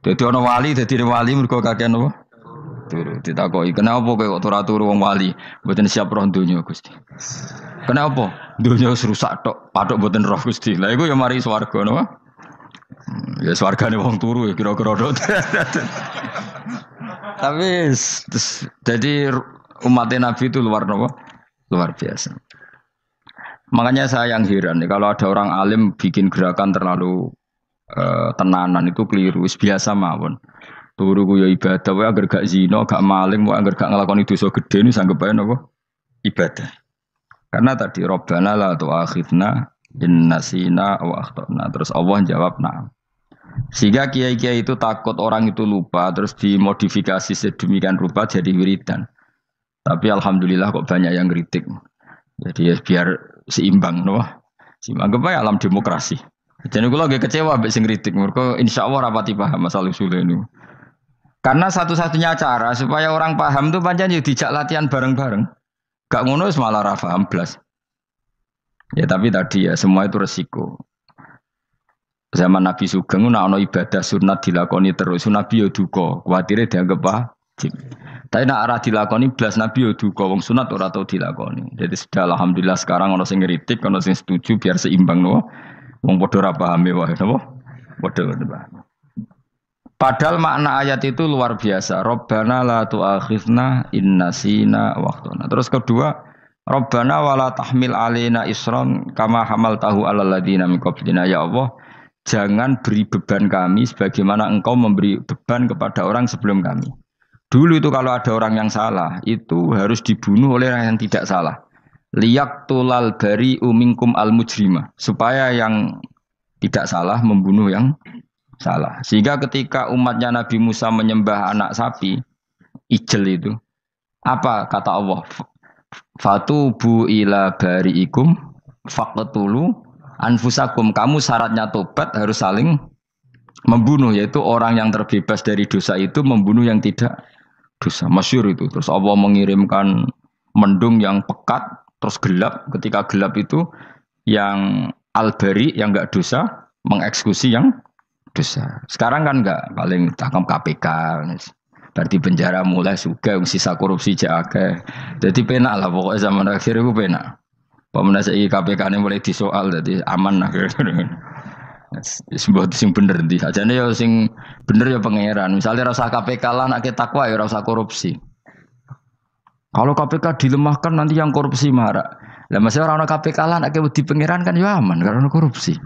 jadi orang wali, dadi wali mereka kakek nopo Turu. koi "Kenapa kowe kok turah turu wong wali? Mboten siapa roh dunia Gusti." Kenapa? Dunia rusak tok, patok mboten roh Gusti. Lah iku ya mari swarga nopo hmm, Ya nih wong turu ya kira-kira Tapi jadi umatnya Nabi itu luar nopo? Luar biasa. Makanya saya yang heran nih, kalau ada orang alim bikin gerakan terlalu e, tenanan itu keliru, biasa mawon. Turu ku ya ibadah, wae agar gak zina, gak maling, wae agar gak ngelakoni dosa gede ini sanggup aja nopo ibadah. Karena tadi Robbana la tu akhirna innasina wa akhtana. Terus Allah jawab nah. Sehingga kiai-kiai itu takut orang itu lupa, terus dimodifikasi sedemikian rupa jadi wiridan. Tapi alhamdulillah kok banyak yang kritik. Jadi ya biar seimbang no. Seimbang ya alam demokrasi. Jadi kalau lagi kecewa bising sing kritik Insya Allah rapati paham masalah usul ini. Karena satu-satunya cara supaya orang paham tuh panjang ya dijak latihan bareng-bareng. Gak ngono malah rafa amblas. Ya tapi tadi ya semua itu resiko. Zaman Nabi Sugeng ana ibadah sunat dilakoni terus Nabi ya duka, kuwatire dianggap apa? Tapi nak arah dilakoni belas nabi yo duga wong sunat ora tau dilakoni. Jadi sudah alhamdulillah sekarang ono sing ngritik, ono sing setuju biar seimbang no. Wong padha ora e wae napa? Padha Padahal makna ayat itu luar biasa. Robbana la tu'akhizna inna sina waqtana. Terus kedua, Robbana wala tahmil alaina isron kama hamal tahu ala ladina min qablina ya Allah. Jangan beri beban kami sebagaimana engkau memberi beban kepada orang sebelum kami. Dulu itu kalau ada orang yang salah, itu harus dibunuh oleh orang yang tidak salah. Liak tulal dari umingkum al mujrima supaya yang tidak salah membunuh yang salah. Sehingga ketika umatnya Nabi Musa menyembah anak sapi, ijel itu, apa kata Allah? Fatubu ila bariikum faqtulu anfusakum. Kamu syaratnya tobat harus saling membunuh yaitu orang yang terbebas dari dosa itu membunuh yang tidak dosa. Masyur itu. Terus Allah mengirimkan mendung yang pekat, terus gelap. Ketika gelap itu yang Albari yang enggak dosa, mengeksekusi yang dosa. Sekarang kan enggak, paling tangkap KPK. Berarti penjara mulai suka, sisa korupsi jaga. Jadi penak lah pokoknya zaman akhir itu penak. Pemenang KPK ini mulai disoal, jadi aman lah. sebuah sing bener di aja nih ya sing bener ya pangeran. Misalnya rasa KPK lah nak kita takwa ya rasa korupsi. Kalau KPK dilemahkan nanti yang korupsi marah. Lah masih orang orang KPK lah nak di pangeran kan ya aman karena korupsi.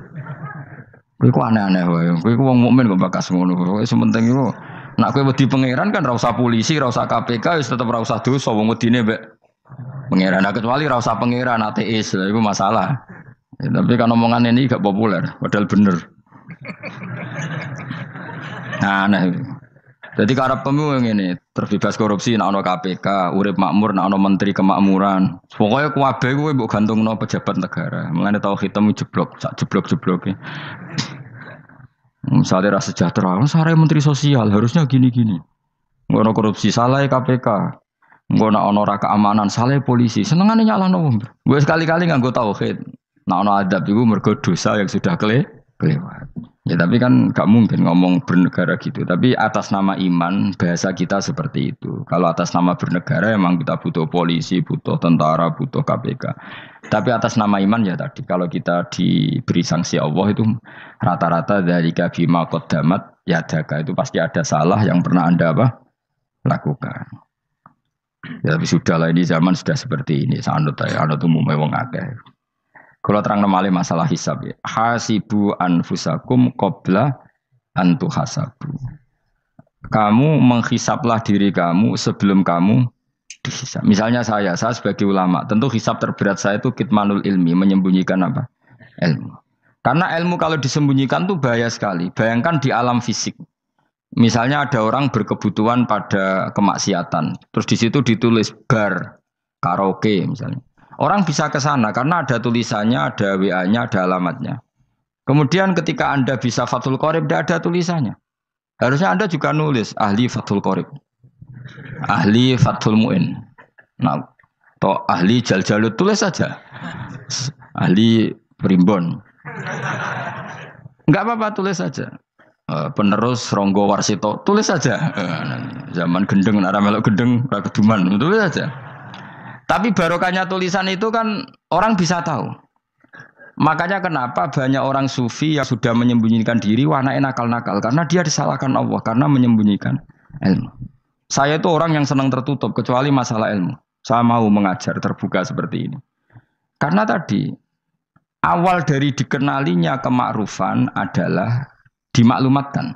Kowe aneh-aneh wae. Kowe ku wong mukmin kok bakas ngono. Kowe sementing itu nak kowe di pangeran kan rasa polisi, rasa KPK itu tetap rasa dosa wong wedine mbek pangeran. Nah, kecuali rasa pangeran ateis, itu masalah. Ya, tapi kan omongan ini gak populer, padahal bener. nah, nah. Jadi karena pemilu yang ini terbebas korupsi, nak ono KPK, urip makmur, nak ono menteri kemakmuran. Pokoknya kuabe gue bu gantung no pejabat negara. Mengenai tahu hitam jeblok, sak jeblok jeblok ya. Misalnya rasa sejahtera, misalnya oh, menteri sosial harusnya gini gini. ono korupsi salah KPK, Engko ono ana raka keamanan saleh polisi. seneng ane nyala wong. Gue sekali-kali gue tahu tauhid. Nah, ono adab itu mergo dosa yang sudah kele kelewat. Ya tapi kan gak mungkin ngomong bernegara gitu. Tapi atas nama iman bahasa kita seperti itu. Kalau atas nama bernegara emang kita butuh polisi, butuh tentara, butuh KPK. Tapi atas nama iman ya tadi kalau kita diberi sanksi Allah itu rata-rata dari damat, ya yadaka itu pasti ada salah yang pernah Anda apa? lakukan. Ya tapi sudahlah ini zaman sudah seperti ini. Sanut ae anut umum wong akeh. Kalau terang namanya masalah hisab ya. Hasibu anfusakum qabla antu hasabu. Kamu menghisaplah diri kamu sebelum kamu dihisap. Misalnya saya, saya sebagai ulama, tentu hisap terberat saya itu kitmanul ilmi, menyembunyikan apa? Ilmu. Karena ilmu kalau disembunyikan tuh bahaya sekali. Bayangkan di alam fisik. Misalnya ada orang berkebutuhan pada kemaksiatan, terus di situ ditulis bar, karaoke misalnya. Orang bisa ke sana karena ada tulisannya, ada WA-nya, ada alamatnya. Kemudian ketika Anda bisa Fathul Qorib, tidak ada tulisannya. Harusnya Anda juga nulis ahli Fathul Qorib. Ahli Fathul Mu'in. Nah, atau ahli Jal Jalut tulis saja. Ahli Primbon. Enggak apa-apa, tulis saja. Eh, Penerus Ronggo Warsito, tulis saja. Eh, zaman gendeng, arah melok gendeng, rakeduman, tulis saja. Tapi barokahnya tulisan itu kan orang bisa tahu. Makanya kenapa banyak orang sufi yang sudah menyembunyikan diri warna nakal-nakal karena dia disalahkan Allah karena menyembunyikan ilmu. Saya itu orang yang senang tertutup kecuali masalah ilmu. Saya mau mengajar terbuka seperti ini. Karena tadi awal dari dikenalinya kemakrufan adalah dimaklumatkan.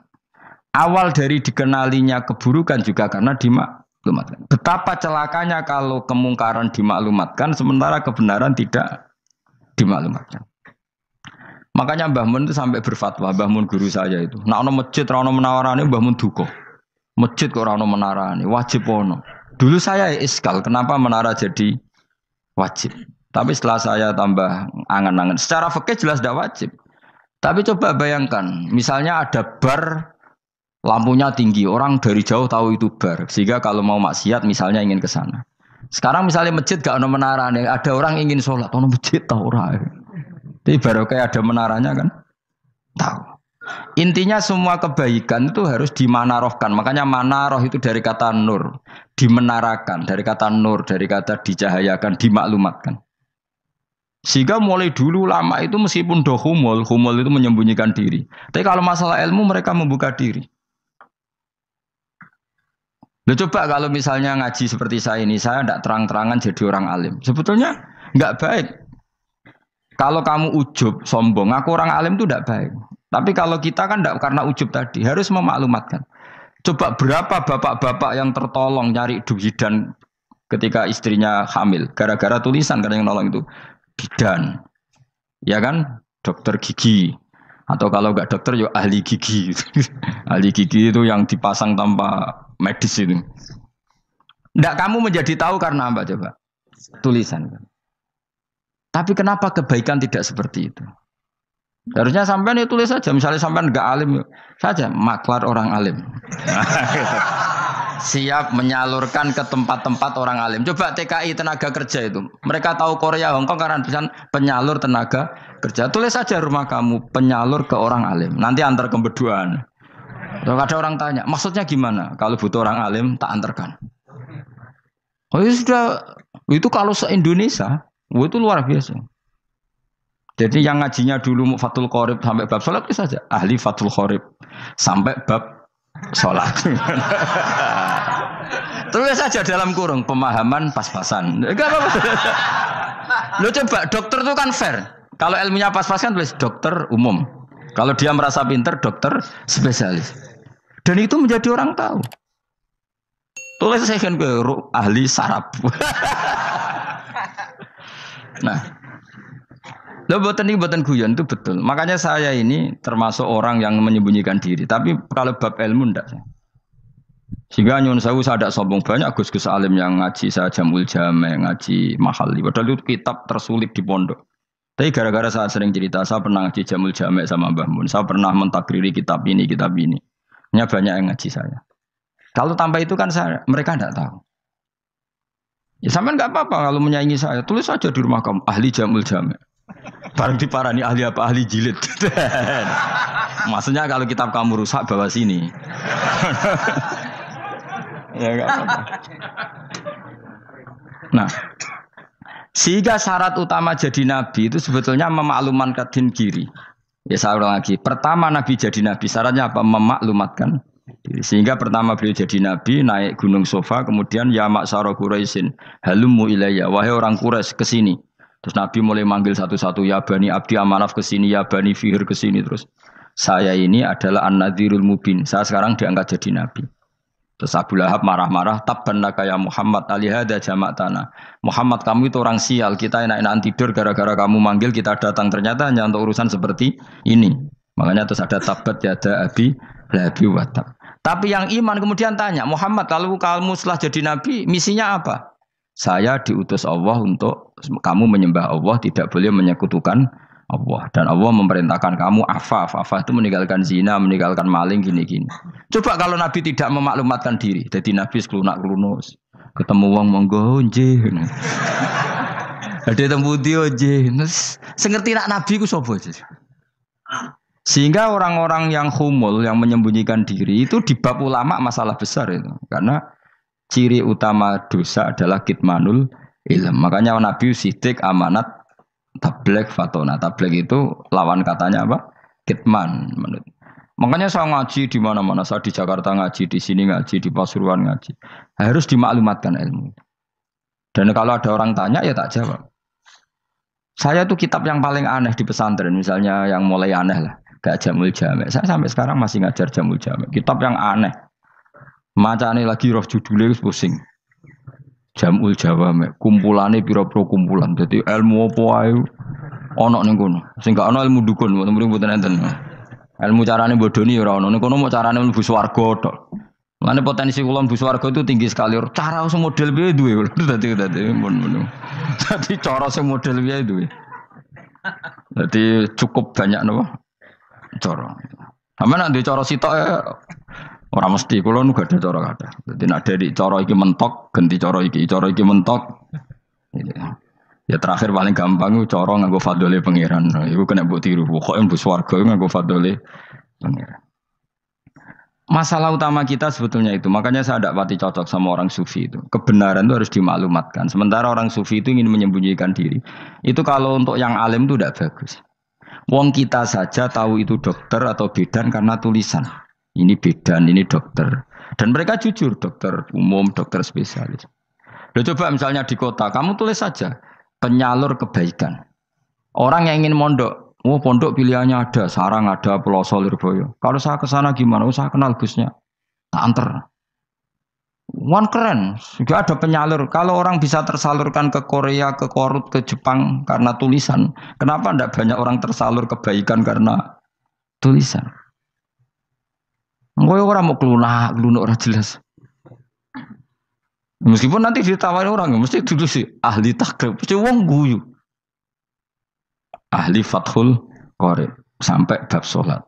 Awal dari dikenalinya keburukan juga karena dimak maklumatkan. Betapa celakanya kalau kemungkaran dimaklumatkan sementara kebenaran tidak dimaklumatkan. Makanya Mbah Mun itu sampai berfatwa, Mbah Mun guru saya itu. Nah, ono masjid ra ono menarane Mbah Mun duka. Masjid kok ora ono menarane, wajib ono. Dulu saya iskal, kenapa menara jadi wajib? Tapi setelah saya tambah angan-angan, secara fikih jelas tidak wajib. Tapi coba bayangkan, misalnya ada bar lampunya tinggi, orang dari jauh tahu itu bar. Sehingga kalau mau maksiat misalnya ingin ke sana. Sekarang misalnya masjid gak ada menara nih, ada orang ingin sholat, ada masjid tahu orang. Tapi baru kayak ada menaranya kan, tahu. Intinya semua kebaikan itu harus dimanarohkan. Makanya manaroh itu dari kata nur, dimenarakan, dari kata nur, dari kata dicahayakan, dimaklumatkan. Sehingga mulai dulu lama itu meskipun dohumul, humul itu menyembunyikan diri. Tapi kalau masalah ilmu mereka membuka diri. Lo nah, coba kalau misalnya ngaji seperti saya ini, saya tidak terang-terangan jadi orang alim. Sebetulnya nggak baik. Kalau kamu ujub, sombong, aku orang alim itu tidak baik. Tapi kalau kita kan tidak karena ujub tadi, harus memaklumatkan. Coba berapa bapak-bapak yang tertolong nyari dan ketika istrinya hamil, gara-gara tulisan karena yang nolong itu bidan, ya kan, dokter gigi, atau kalau nggak dokter ya ahli gigi, ahli gigi itu yang dipasang tanpa medis ini, Tidak kamu menjadi tahu karena apa coba? Tulisan. Tapi kenapa kebaikan tidak seperti itu? Harusnya sampean ya tulis saja. Misalnya sampean nggak alim saja, maklar orang alim. Siap menyalurkan ke tempat-tempat orang alim. Coba TKI tenaga kerja itu. Mereka tahu Korea, Hongkong karena pesan penyalur tenaga kerja. Tulis saja rumah kamu penyalur ke orang alim. Nanti antar kebeduan. Kalau ada orang tanya, maksudnya gimana? Kalau butuh orang alim, tak antarkan. Oh ya sudah, itu kalau se-Indonesia, oh, itu luar biasa. Jadi yang ngajinya dulu Fatul Qorib sampai bab sholat itu saja. Ahli Fatul Qorib sampai bab sholat. Terus saja dalam kurung pemahaman pas-pasan. Lo coba dokter itu kan fair. Kalau ilmunya pas-pasan tulis dokter umum. Kalau dia merasa pinter dokter spesialis. Dan itu menjadi orang tahu. Tulis saya kan ke ahli sarap. nah, lo buatan ini buatan guyon itu betul. Makanya saya ini termasuk orang yang menyembunyikan diri. Tapi kalau bab ilmu ndak Sehingga nyun saya ada sombong banyak gus-gus alim yang ngaji saya jamul jame ngaji mahal. Padahal itu kitab tersulit di pondok. Tapi gara-gara saya sering cerita, saya pernah ngaji jamul jame sama Mbah Mun. Saya pernah mentakriri kitab ini, kitab ini. Nya banyak yang ngaji saya. Kalau tanpa itu kan saya, mereka tidak tahu. Ya sampean nggak apa-apa kalau menyaingi saya. Tulis saja di rumah kamu ahli jamul jamil. Barang diparani ahli apa ahli jilid. Maksudnya kalau kitab kamu rusak bawa sini. ya gak apa-apa. Nah, sehingga syarat utama jadi nabi itu sebetulnya memakluman kadin kiri. Ya saya ulang lagi. Pertama Nabi jadi Nabi syaratnya apa? Memaklumatkan sehingga pertama beliau jadi nabi naik gunung sofa kemudian ya mak Quraisyin halumu ilayya wahai orang Quraisy kesini. terus nabi mulai manggil satu-satu ya bani abdi amanaf kesini, ya bani fihir kesini. terus saya ini adalah an-nadhirul mubin saya sekarang diangkat jadi nabi Terus Abu Lahab marah-marah, tabbanna kayak Muhammad alihada jamak tanah. Muhammad kamu itu orang sial, kita enak enak tidur gara-gara kamu manggil kita datang. Ternyata hanya untuk urusan seperti ini. Makanya terus ada tabat ya ada abi labi watak Tapi yang iman kemudian tanya, Muhammad kalau kamu setelah jadi nabi, misinya apa? Saya diutus Allah untuk kamu menyembah Allah, tidak boleh menyekutukan Allah dan Allah memerintahkan kamu afaf afaf itu meninggalkan zina meninggalkan maling gini-gini coba kalau Nabi tidak memaklumatkan diri jadi Nabi sekelunak kelunus ketemu uang monggo nje ada temu dia oh, nje sengerti nak Nabi ku sobo sehingga orang-orang yang humul yang menyembunyikan diri itu di bab ulama masalah besar itu karena ciri utama dosa adalah kitmanul ilm makanya Nabi sidik amanat tablek fatona. Tablek itu lawan katanya apa? Kitman menurut. Makanya saya ngaji di mana-mana, saya di Jakarta ngaji, di sini ngaji, di Pasuruan ngaji. Harus dimaklumatkan ilmu. Dan kalau ada orang tanya ya tak jawab. Saya tuh kitab yang paling aneh di pesantren, misalnya yang mulai aneh lah, gak jamul jamek. Saya sampai sekarang masih ngajar jamul jamek. Kitab yang aneh. macam ini lagi roh judulnya pusing jamul mek kumpulane pira-pira kumpulan jadi ilmu apa ae ana ning kono sing gak ana ilmu dukun mboten mboten enten ilmu carane bodoni ora ana ning kono mau carane mlebu swarga tok Mana potensi kula mlebu swarga itu tinggi sekali. Cara sing model piye duwe kula dadi dadi mun mun. Dadi cara sing model piye duwe. Dadi cukup banyak napa cara. Sampe nek cara sitok eh. Orang mesti kula nu gak ada cara kata. Jadi nak dari cara iki mentok, ganti cara iki, cara iki mentok. Ya terakhir paling gampang itu cara gue fadole pangeran. Iku kena buat tiru. buswar gue swarga gue fadole pangeran. Masalah utama kita sebetulnya itu, makanya saya tidak pati cocok sama orang sufi itu. Kebenaran itu harus dimaklumatkan. Sementara orang sufi itu ingin menyembunyikan diri. Itu kalau untuk yang alim itu tidak bagus. Wong kita saja tahu itu dokter atau bidan karena tulisan ini bidan, ini dokter. Dan mereka jujur, dokter umum, dokter spesialis. Lo coba misalnya di kota, kamu tulis saja penyalur kebaikan. Orang yang ingin mondok, oh pondok pilihannya ada, sarang ada, peloso lirboyo. Kalau saya ke sana gimana? Usah oh, kenal Gusnya. Tak anter. One keren, juga ada penyalur. Kalau orang bisa tersalurkan ke Korea, ke Korut, ke Jepang karena tulisan, kenapa tidak banyak orang tersalur kebaikan karena tulisan? Gue ya orang mau keluna keluna orang jelas. Meskipun nanti ditawari orang, ya mesti dulu sih ahli takrib, mesti wong guyu. Ahli fathul kore sampai bab sholat.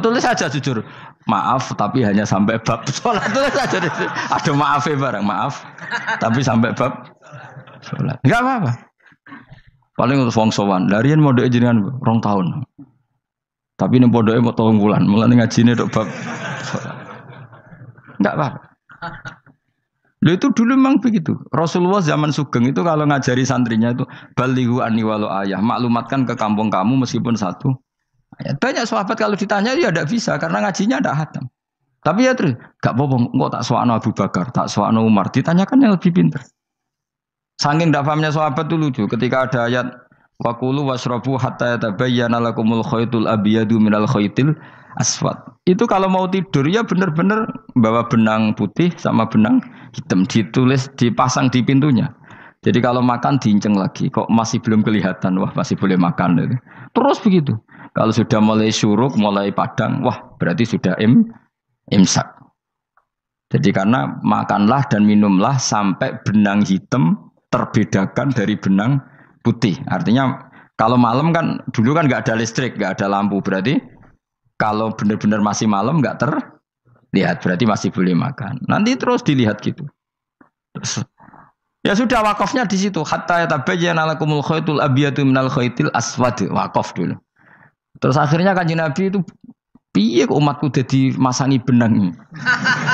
Tulis saja jujur, maaf tapi hanya sampai bab sholat. Tulis saja, ada maaf ya barang, maaf tapi sampai bab sholat. Enggak apa-apa. Paling untuk wong sowan, darian mau doa jenengan rong tahun. Tapi ini bodohnya mau tahun bulan, mulai ngaji ini bab Enggak apa Lo itu dulu memang begitu. Rasulullah zaman Sugeng itu kalau ngajari santrinya itu balihu walau ayah, maklumatkan ke kampung kamu meskipun satu. Banyak sahabat kalau ditanya ya tidak bisa karena ngajinya tidak hatam. Tapi ya terus apa bohong, enggak tak soano Abu Bakar, tak soano Umar, ditanyakan yang lebih pinter. Saking tidak pahamnya sahabat itu lucu. Ketika ada ayat Wakulu wasrobu hatta yatabayyana lakumul khaytul abiyadu minal khaytil Aswat Itu kalau mau tidur ya benar-benar bawa benang putih sama benang hitam ditulis dipasang di pintunya. Jadi kalau makan diinceng lagi, kok masih belum kelihatan, wah masih boleh makan. itu. Terus begitu. Kalau sudah mulai syuruk, mulai padang, wah berarti sudah im, imsak. Jadi karena makanlah dan minumlah sampai benang hitam terbedakan dari benang putih. Artinya kalau malam kan dulu kan nggak ada listrik, nggak ada lampu, berarti kalau benar-benar masih malam nggak terlihat berarti masih boleh makan. Nanti terus dilihat gitu. Terus, ya sudah wakafnya di situ. Hatta ya yatabayyana lakumul khaitul abyadu minal khaitil aswad. Wakaf dulu. Terus akhirnya kan Nabi itu piye umatku jadi masani benang.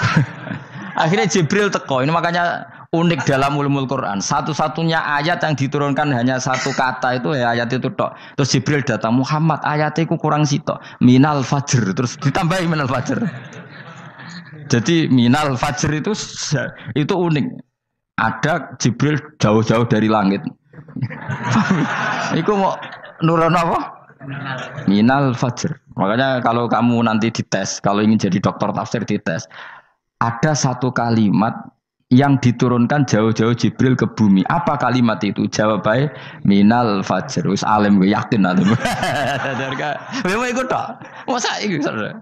akhirnya Jibril teko. Ini makanya unik dalam ulumul Quran. Satu-satunya ayat yang diturunkan hanya satu kata itu ya ayat itu tok. Terus Jibril datang, Muhammad ayat itu kurang sitok. Minal fajr. Terus ditambahi minal fajr. Jadi minal fajr itu itu unik. Ada Jibril jauh-jauh dari langit. Iku mau nurun apa? Minal fajr. Makanya kalau kamu nanti dites, kalau ingin jadi dokter tafsir dites, ada satu kalimat yang diturunkan jauh-jauh Jibril ke bumi. Apa kalimat itu? Jawab baik, minal fajr. Wis alim gue yakin alim. Memang ikut tak? Masa itu saudara?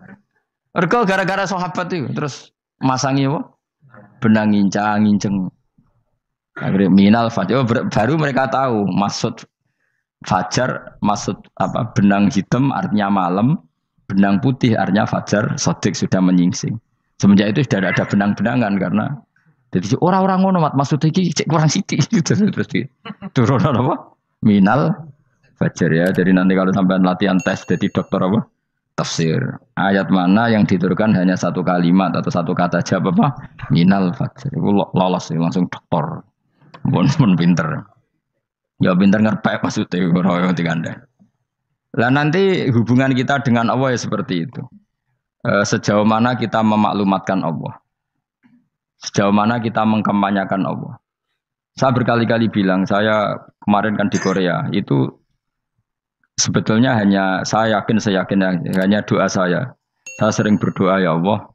Mereka gara-gara sahabat itu terus masangi apa? Benang ngincang nginceng. Akhirnya minal fajr. Oh, baru mereka tahu maksud fajar, maksud apa? Benang hitam artinya malam, benang putih artinya fajar. Sodik sudah menyingsing. Semenjak itu sudah ada benang-benangan karena jadi orang-orang ngono mat maksudnya iki cek kurang sithik gitu berarti. Turun apa? Minal fajar ya. Jadi nanti kalau sampai latihan tes jadi dokter apa? Tafsir. Ayat mana yang diturunkan hanya satu kalimat atau satu kata aja apa? Minal fajar. Itu lolos ya. langsung dokter. Bon pun pinter. Ya pinter ngerpek maksudnya orang yang dikandang. Lah nanti hubungan kita dengan Allah ya seperti itu. E, sejauh mana kita memaklumatkan Allah. Sejauh mana kita mengkampanyakan Allah. Saya berkali-kali bilang, saya kemarin kan di Korea, itu sebetulnya hanya saya yakin, saya yakin hanya doa saya. Saya sering berdoa ya Allah,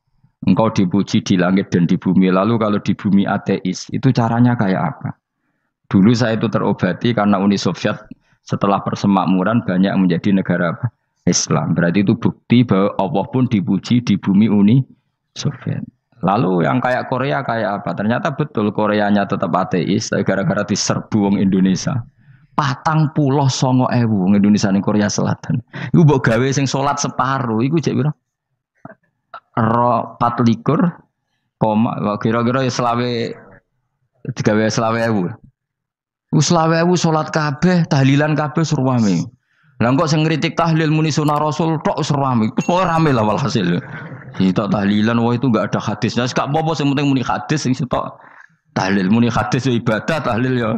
engkau dipuji di langit dan di bumi. Lalu kalau di bumi ateis, itu caranya kayak apa? Dulu saya itu terobati karena Uni Soviet setelah persemakmuran banyak menjadi negara Islam. Berarti itu bukti bahwa Allah pun dipuji di bumi Uni Soviet. Lalu yang kayak Korea kayak apa? Ternyata betul Koreanya tetap ateis gara-gara diserbu wong Indonesia. Patang pulau songo ewu wong Indonesia ning Korea Selatan. Iku mbok gawe sing salat separuh iku jek pira? Ro 24 koma kira-kira ya selawe digawe selawe ewu. Wis selawe ewu salat kabeh, tahlilan kabeh surwame. Lah kok sing ngritik tahlil muni sunah Rasul tok seramik, Ora rame lah walhasil. Kita tahlilan wah itu enggak ada hadisnya. Sekak apa-apa sing penting muni hadis sing sitok tahlil muni hadis yo ibadah, tahlil yo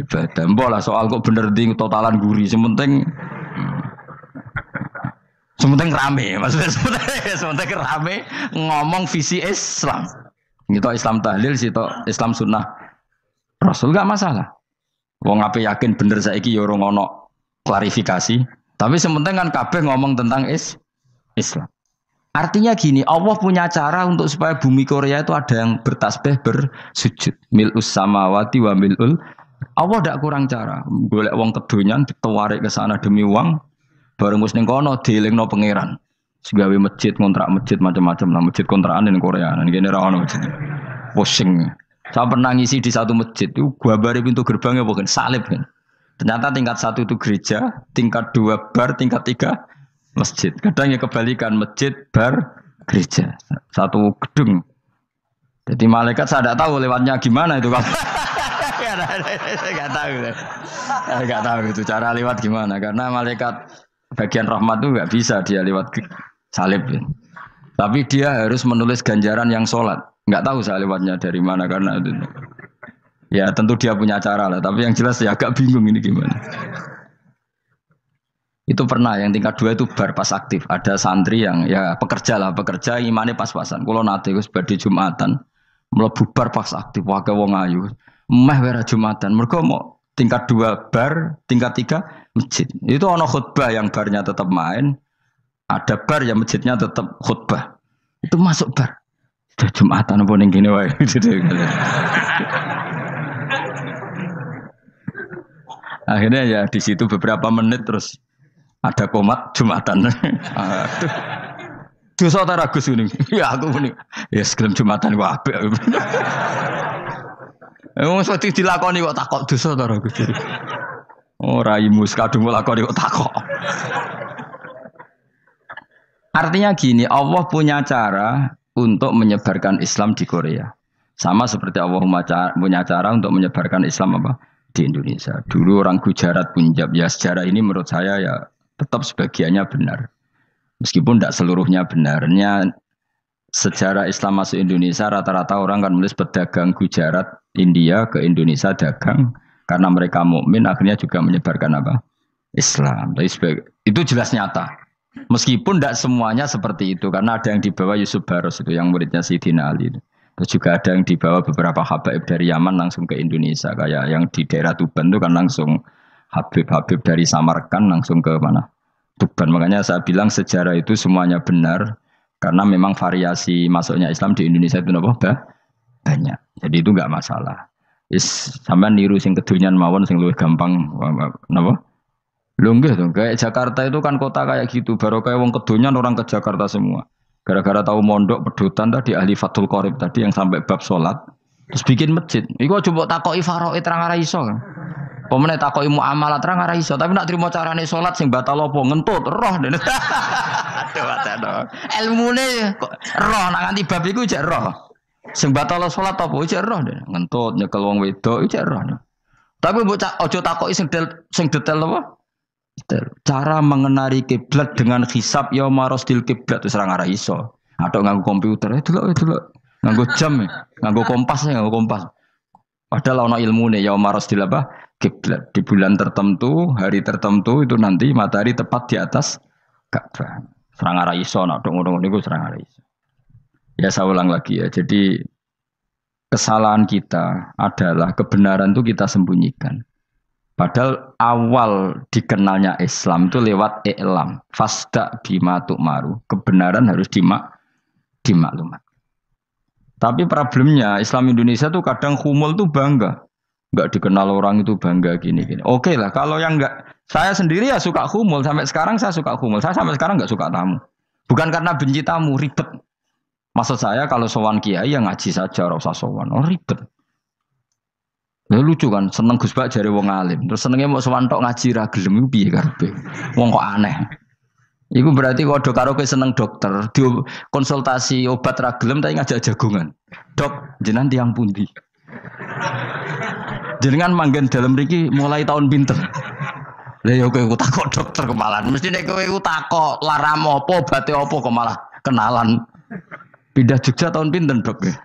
ibadah. Mbok lah soal kok bener ding totalan guri. Sing penting Sementing rame, maksudnya sementing, sementing rame ngomong visi Islam. Gitu Islam tahlil, situ Islam sunnah. Rasul gak masalah. Wong ape yakin bener saiki ya ora ono klarifikasi. Tapi sementing kan kabeh ngomong tentang is Islam. Artinya gini, Allah punya cara untuk supaya bumi Korea itu ada yang bertasbih bersujud. mil samawati wa mil'ul. Allah tidak kurang cara. Golek wong kedonyan ditawarik ke sana demi uang. Bareng wis ning kono dielingno pangeran. Segawe masjid kontrak masjid macam-macam lah masjid kontrakan ning Korea. Nah, ning kene ra ono masjid. Pusing. Saya pernah ngisi di satu masjid, itu gua bari pintu gerbangnya bukan salib kan. Ternyata tingkat satu itu gereja, tingkat dua bar, tingkat tiga masjid. Kadang ya kebalikan masjid, bar, gereja. Satu gedung. Jadi malaikat saya tidak tahu lewatnya gimana itu kalau nggak tahu, tidak tahu itu cara lewat gimana karena malaikat bagian rahmat itu nggak bisa dia lewat salib. Tapi dia harus menulis ganjaran yang sholat. Nggak tahu saya lewatnya dari mana karena itu. Ya tentu dia punya cara lah, tapi yang jelas ya agak bingung ini gimana. itu pernah yang tingkat dua itu bar pas aktif. Ada santri yang ya pekerja lah, pekerja imannya pas-pasan. Kalau nanti harus berdi jumatan, melebu bar pas aktif, wakai wong ayu. Meh wera jumatan, mereka mau tingkat dua bar, tingkat tiga masjid. Itu ono khutbah yang barnya tetap main, ada bar yang masjidnya tetap khutbah. Itu masuk bar. Jumatan pun yang gini wae. Gitu. akhirnya ya di situ beberapa menit terus ada komat jumatan aduh dosa ta Gus ini ya aku ini, ya sebelum jumatan kok apik Wong sing dilakoni kok takut dosa ta Gus rayu oh, imus kadung lakoni kok takut Artinya gini, Allah punya cara untuk menyebarkan Islam di Korea. Sama seperti Allah punya cara untuk menyebarkan Islam apa? di Indonesia. Dulu orang Gujarat Punjab ya sejarah ini menurut saya ya tetap sebagiannya benar. Meskipun tidak seluruhnya benarnya sejarah Islam masuk Indonesia rata-rata orang kan menulis pedagang Gujarat India ke Indonesia dagang karena mereka mukmin akhirnya juga menyebarkan apa? Islam. itu jelas nyata. Meskipun tidak semuanya seperti itu karena ada yang dibawa Yusuf Baros itu yang muridnya Sidina Ali itu. Terus juga ada yang dibawa beberapa habaib dari Yaman langsung ke Indonesia. Kayak yang di daerah Tuban itu kan langsung habib-habib dari Samarkan langsung ke mana? Tuban. Makanya saya bilang sejarah itu semuanya benar karena memang variasi masuknya Islam di Indonesia itu apa? banyak. Jadi itu nggak masalah. Is sampean niru sing kedunyan mawon sing luwih gampang napa? Lho dong. kayak Jakarta itu kan kota kayak gitu, baru kayak wong kedunyan orang ke Jakarta semua. Gara-gara tahu mondok pedutan tadi ahli fatul Qorib tadi yang sampai bab sholat. Terus bikin masjid. Iku coba takoi faroe terang arah iso. Pemenang takoi mu amalat terang arah iso. Tapi nak terima carane sholat sing batal opo ngentut roh ilmu nih roh nak nganti bab iku jek roh. Sing batal sholat opo jek roh dene. Ngentut nyekel wong wedok jek roh. Tapi bocah ojo takoi sing detail sing detail apa? Gitu. Cara mengenari kiblat dengan hisap ya marosdil kiblat itu serang arah iso. Atau nganggu komputer, itu eh, loh, eh, itu loh. nganggu jam, ya eh. nganggu kompas, ya nganggu kompas. Padahal ono ilmu nih ya marosdil apa? Kiblat di bulan tertentu, hari tertentu itu nanti matahari tepat di atas Ka'bah. Serang arah iso, nak dong niku serang arah iso. Ya saya ulang lagi ya. Jadi kesalahan kita adalah kebenaran itu kita sembunyikan. Padahal awal dikenalnya Islam itu lewat iklam. Fasda bima maru. Kebenaran harus dimak dimaklumat. Tapi problemnya Islam Indonesia tuh kadang humul tuh bangga. Enggak dikenal orang itu bangga gini-gini. Oke okay lah kalau yang enggak saya sendiri ya suka humul sampai sekarang saya suka humul. Saya sampai sekarang enggak suka tamu. Bukan karena benci tamu, ribet. Maksud saya kalau sowan kiai ya ngaji saja, rasa sowan. Oh ribet. Ya lucu kan, seneng Gus Bak jari wong alim. Terus senengnya mau sewantok ngaji ra gelem piye karepe. Wong kok aneh. Iku berarti kode karo oke seneng dokter, di konsultasi obat ra gelem tapi ngajak jagungan. Dok, jenengan tiang pundi? Jenengan manggen dalam riki mulai tahun pinter. Lah ya kowe takok dokter kemalan. Mesti nek kowe takok laramo apa obate apa kok malah kenalan. Pindah Jogja tahun pinter Dok? Ya?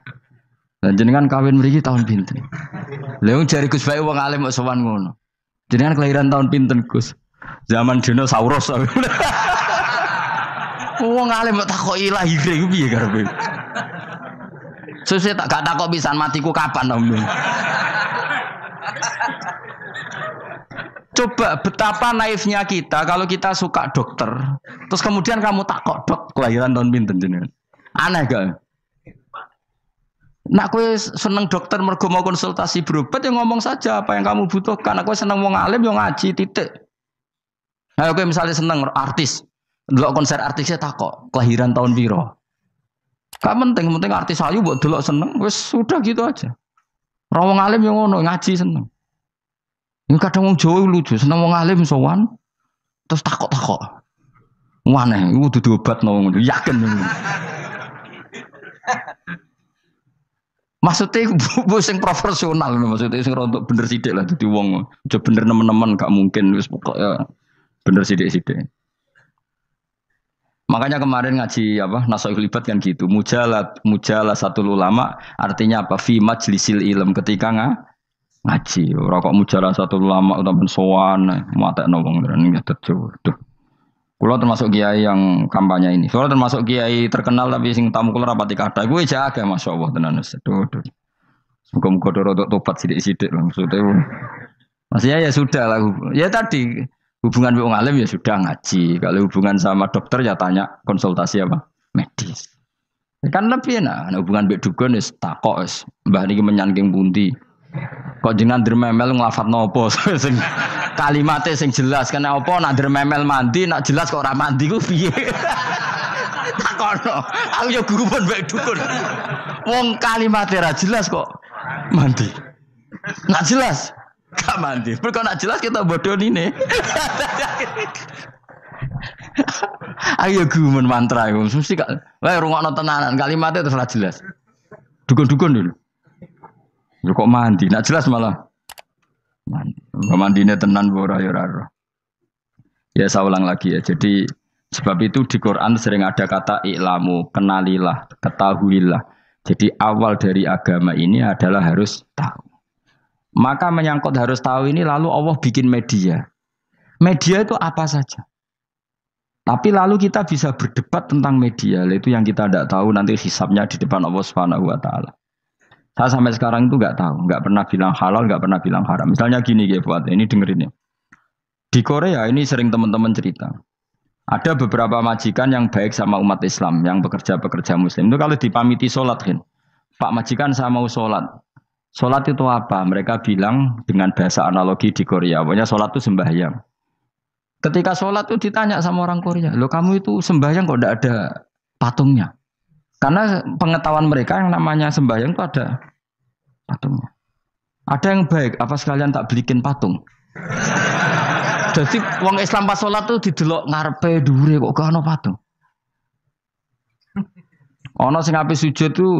Dan jenengan kawin mriki tahun pinten? Lha wong jari Gus Bayu wong alim kok sowan ngono. Jenengan kelahiran tahun pinten Gus? Zaman dinosaurus. Wong alim kok ilah lahire iku piye karepe? Susah tak gak takok pisan matiku kapan to, Coba betapa naifnya kita kalau kita suka dokter, terus kemudian kamu takok dok kelahiran tahun pinten jenengan. Aneh gak? Nak kue seneng dokter mergo mau konsultasi berobat yang ngomong saja apa yang kamu butuhkan. Nak, kue seneng mau ngalim yang ngaji titik. Nah, kue misalnya seneng artis, dulu konser artis artisnya takok kelahiran tahun biro. Kamu penting, penting artis ayu buat dulu seneng, wes sudah gitu aja. Rawang alim yang ngono ngaji seneng. Ini ya kadang wong jauh lucu, seneng wong alim sowan terus takok-takok. Mana, itu diobat nong, yakin. Maksudnya bu sing profesional maksudnya sing untuk bener sidik lah jadi wong. jauh bener nemen-nemen gak mungkin wis pokoknya bener sidik sidik. Makanya kemarin ngaji apa nasoih libat kan gitu. mujala mujalah satu ulama artinya apa? Fi majlisil ilm ketika nggak ngaji. Rokok mujalah satu ulama udah sowan mata nang dan ini tercium, Kulo termasuk kiai yang kampanye ini. Kulo termasuk kiai terkenal tapi sing tamu kulo di kada. Gue jaga masya Allah tenan wis. Aduh, aduh. Semoga muga doro tobat sidik-sidik maksudnya. Maksudnya ya sudah lah. Ya tadi hubungan wong alim ya sudah ngaji. Kalau hubungan sama dokter ya tanya konsultasi apa medis. Kan lebih enak. Nah, hubungan bek dukun ya takok wis. Mbah ini menyangking bunti. Kok jenengan dermemel nglafat nopo sing kalimatnya sing jelas kena apa nak dermemel mandi nak jelas kok ora mandi ku piye. Takono, aku ya guru pun baik dukun. Wong kalimatnya ra jelas kok mandi. Nak jelas gak mandi. Mergo nak jelas kita bodoh ini. Ayo ya gumun mantra iku mesti kak. Wae rungokno tenanan kalimatnya terus jelas. Dukun-dukun dulu. Yo kok mandi? Nak jelas malah mandi. mandi ini tenan bu rayo ya raro. Ya saya ulang lagi ya. Jadi sebab itu di Quran sering ada kata ilamu, kenalilah, ketahuilah. Jadi awal dari agama ini adalah harus tahu. Maka menyangkut harus tahu ini lalu Allah bikin media. Media itu apa saja. Tapi lalu kita bisa berdebat tentang media, itu yang kita tidak tahu nanti hisapnya di depan Allah Subhanahu wa taala. Saya sampai sekarang itu nggak tahu, nggak pernah bilang halal, nggak pernah bilang haram. Misalnya gini gue buat ini dengerin ya. Di Korea ini sering teman-teman cerita. Ada beberapa majikan yang baik sama umat Islam, yang bekerja bekerja Muslim. Itu kalau dipamiti sholat, kan? Pak majikan saya mau sholat. Sholat itu apa? Mereka bilang dengan bahasa analogi di Korea. Pokoknya sholat itu sembahyang. Ketika sholat itu ditanya sama orang Korea, lo kamu itu sembahyang kok tidak ada patungnya? Karena pengetahuan mereka yang namanya sembahyang itu ada patungnya. Ada yang baik, apa sekalian tak belikin patung? Jadi uang Islam pas sholat tuh didelok ngarepe dure kok gak patung. Ono sing api sujud tuh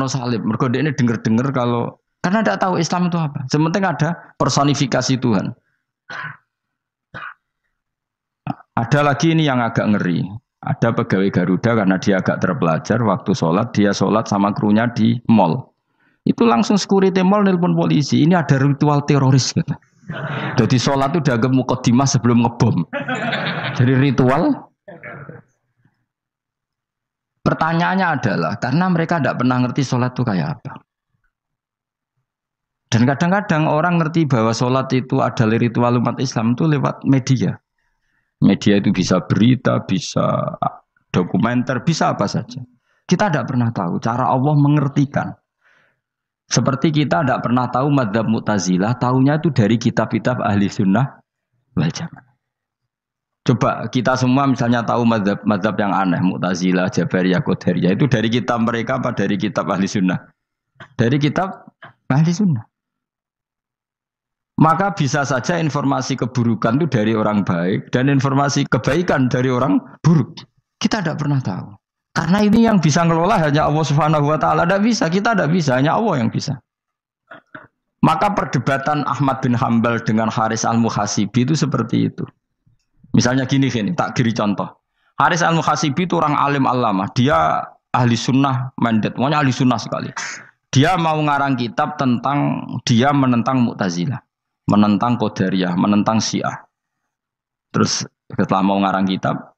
no salib. Mergo ini denger-denger kalau karena tidak tahu Islam itu apa. Sementing ada personifikasi Tuhan. Ada lagi ini yang agak ngeri. Ada pegawai Garuda karena dia agak terpelajar waktu sholat dia sholat sama krunya di mall. Itu langsung security mall nelpon polisi. Ini ada ritual teroris gitu. Jadi sholat itu dianggap mukadimah sebelum ngebom. Jadi ritual. Pertanyaannya adalah karena mereka tidak pernah ngerti sholat itu kayak apa. Dan kadang-kadang orang ngerti bahwa sholat itu adalah ritual umat Islam itu lewat media. Media itu bisa berita, bisa dokumenter, bisa apa saja. Kita tidak pernah tahu cara Allah mengertikan. Seperti kita tidak pernah tahu madhab mutazilah, tahunya itu dari kitab-kitab ahli sunnah wal Coba kita semua misalnya tahu madhab, madhab yang aneh, mutazilah, jabariyah, qadariyah, itu dari kitab mereka apa dari kitab ahli sunnah? Dari kitab ahli sunnah. Maka bisa saja informasi keburukan itu dari orang baik dan informasi kebaikan dari orang buruk. Kita tidak pernah tahu. Karena ini yang bisa ngelola hanya Allah Subhanahu wa taala. Tidak bisa, kita tidak bisa, hanya Allah yang bisa. Maka perdebatan Ahmad bin Hambal dengan Haris Al-Muhasibi itu seperti itu. Misalnya gini gini, tak kiri contoh. Haris Al-Muhasibi itu orang alim alama. Dia ahli sunnah mandat. Pokoknya ahli sunnah sekali. Dia mau ngarang kitab tentang dia menentang Mu'tazilah menentang Qadariyah, menentang Syiah. Terus setelah mau ngarang kitab,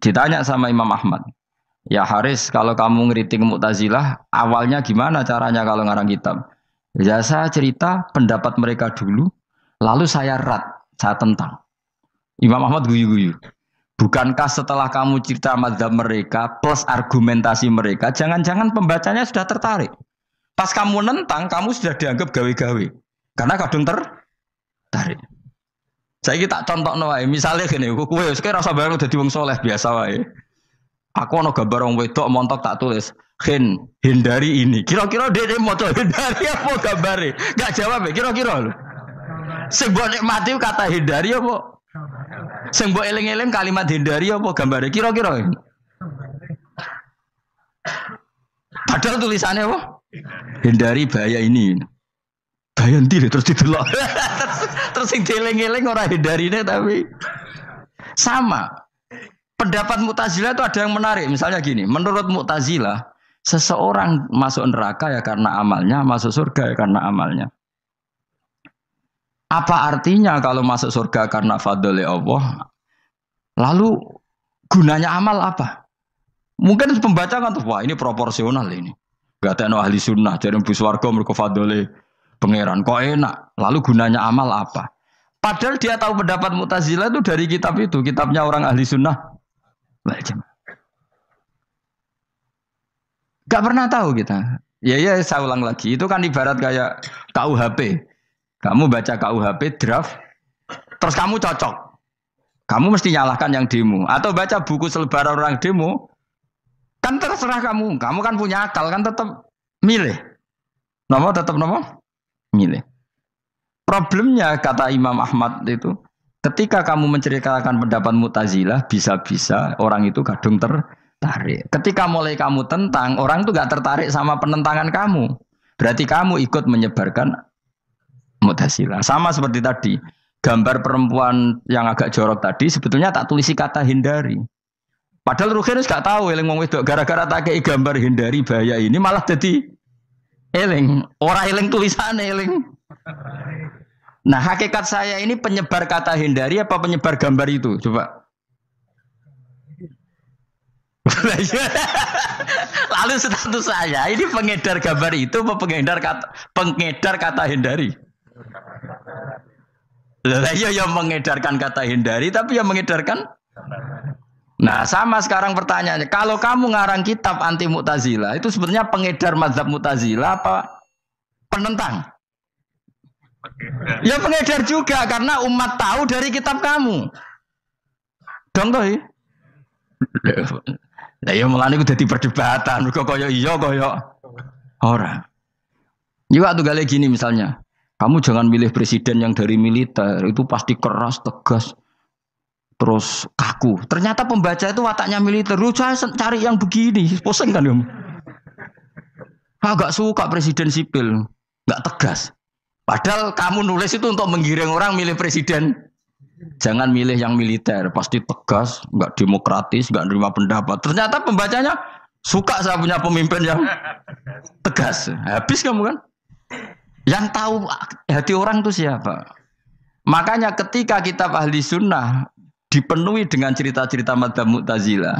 ditanya sama Imam Ahmad, Ya Haris, kalau kamu ngeritik Mu'tazilah, awalnya gimana caranya kalau ngarang kitab? Ya saya cerita pendapat mereka dulu, lalu saya rat, saya tentang. Imam Ahmad guyu-guyu. Bukankah setelah kamu cerita madzhab mereka plus argumentasi mereka, jangan-jangan pembacanya sudah tertarik. Pas kamu nentang, kamu sudah dianggap gawe-gawe. Karena kadung ter Tarik. Saya kita contoh no, misalnya gini, aku kue, sekarang rasa bayang udah diwong soleh biasa wae. Aku ono gambar orang wedok montok tak tulis, Hin, hindari ini. Kira-kira dia mau coba hindari apa gambari? Gak jawab ya, kira-kira lu. Sebuah nikmati kata hindari apa? Sebuah eling-eling kalimat hindari apa gambari? Kira-kira. Padahal tulisannya apa? Hindari bahaya ini. Bayan tile terus didelok. terus terus sing dieling orang ora tapi sama. Pendapat mutazila itu ada yang menarik. Misalnya gini, menurut mutazila seseorang masuk neraka ya karena amalnya, masuk surga ya karena amalnya. Apa artinya kalau masuk surga karena fadli Allah? Lalu gunanya amal apa? Mungkin pembacaan tuh, wah ini proporsional ini. Gak ada no ahli sunnah, jadi bu warga mereka fadli pangeran kok enak lalu gunanya amal apa padahal dia tahu pendapat mutazila itu dari kitab itu kitabnya orang ahli sunnah Gak pernah tahu kita. Ya ya saya ulang lagi. Itu kan ibarat kayak KUHP. Kamu baca KUHP draft terus kamu cocok. Kamu mesti nyalahkan yang demo atau baca buku selebaran orang demo kan terserah kamu. Kamu kan punya akal kan tetap milih. Nomor tetap nomor milih. Problemnya kata Imam Ahmad itu, ketika kamu menceritakan pendapat Mu'tazilah, bisa-bisa orang itu kadung tertarik. Ketika mulai kamu tentang, orang itu gak tertarik sama penentangan kamu. Berarti kamu ikut menyebarkan Mu'tazilah. Sama seperti tadi, gambar perempuan yang agak jorok tadi, sebetulnya tak tulisi kata hindari. Padahal Rukhinus gak tahu, wong wedok gara-gara tak gambar hindari bahaya ini malah jadi Eling, orang eling tulisannya eling. Nah, hakikat saya ini penyebar kata hindari apa penyebar gambar itu? Coba. Lalu status saya ini pengedar gambar itu apa pengedar kata pengedar kata hindari? Lalu ya yang mengedarkan kata hindari tapi yang mengedarkan Nah, sama sekarang pertanyaannya, kalau kamu ngarang kitab anti Mu'tazila, itu sebenarnya pengedar mazhab Mu'tazila apa penentang? Ya pengedar juga karena umat tahu dari kitab kamu. Contoh, toh ya? Lah ya mulane ku dadi perdebatan, kok kaya iya kaya ora. Juga tuh gale gini misalnya, kamu jangan milih presiden yang dari militer, itu pasti keras, tegas, terus kaku. Ternyata pembaca itu wataknya militer. Lu cari yang begini, pusing kan om. Agak ah, suka presiden sipil, nggak tegas. Padahal kamu nulis itu untuk menggiring orang milih presiden. Jangan milih yang militer, pasti tegas, nggak demokratis, nggak nerima pendapat. Ternyata pembacanya suka saya punya pemimpin yang tegas. Habis kamu kan? Yang tahu hati orang itu siapa? Makanya ketika kita ahli sunnah dipenuhi dengan cerita-cerita Madhab Mutazila,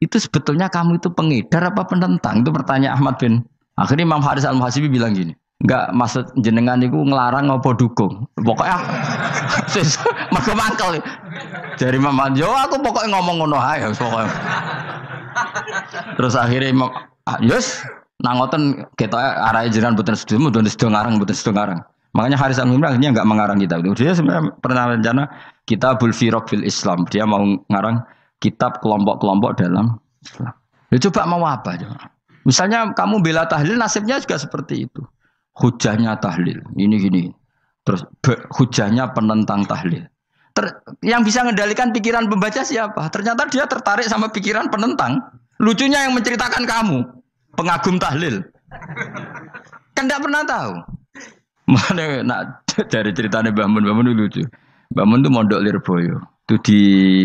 itu sebetulnya kamu itu pengedar apa penentang? Itu pertanyaan Ahmad bin. Akhirnya Imam Haris Al-Muhasibi bilang gini, enggak maksud jenengan itu ngelarang apa dukung. Pokoknya aku, mangkel. Dari Imam Jo, aku pokoknya ngomong ngono ae ya, pokoknya. Terus akhirnya Imam, ah, yes, nangoten kita arah jenengan butuh setuju, buatan setuju ngarang, butuh setuju ngarang. Makanya Haris al ini akhirnya nggak mengarang kitab itu. Dia sebenarnya pernah rencana kita firok fil Islam. Dia mau ngarang kitab kelompok-kelompok dalam Islam. Ya, coba mau apa? Coba. Misalnya kamu bela tahlil, nasibnya juga seperti itu. Hujahnya tahlil, ini gini. Terus hujahnya penentang tahlil. Ter, yang bisa mengendalikan pikiran pembaca siapa? Ternyata dia tertarik sama pikiran penentang. Lucunya yang menceritakan kamu, pengagum tahlil. Kan tidak pernah tahu. Mana nak dari ceritanya bangun bangun lucu. Bangun tuh mondok Lirboyo. Itu di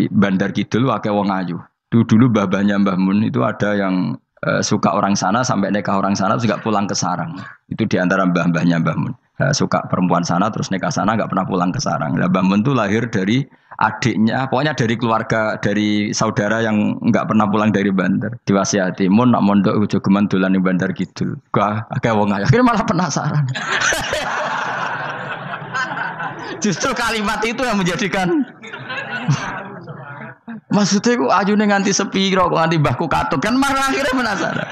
Bandar Kidul wakai wong ayu. Itu dulu babanya Mbah Mun itu ada yang eh, suka orang sana sampai nikah orang sana terus gak pulang ke sarang. Itu di antara mbah-mbahnya Mbah Mun. Eh, suka perempuan sana terus nikah sana nggak pernah pulang ke sarang. Nah, Mbah Mun tuh lahir dari adiknya, pokoknya dari keluarga dari saudara yang nggak pernah pulang dari Bandar. Diwasiati, mun nak mondok ujo geman di Bandar gitu. Gua kayak wong akhirnya malah penasaran. Justru kalimat itu yang menjadikan Maksudnya aku aju nganti sepiro kok nganti baku katut kan malah akhirnya penasaran.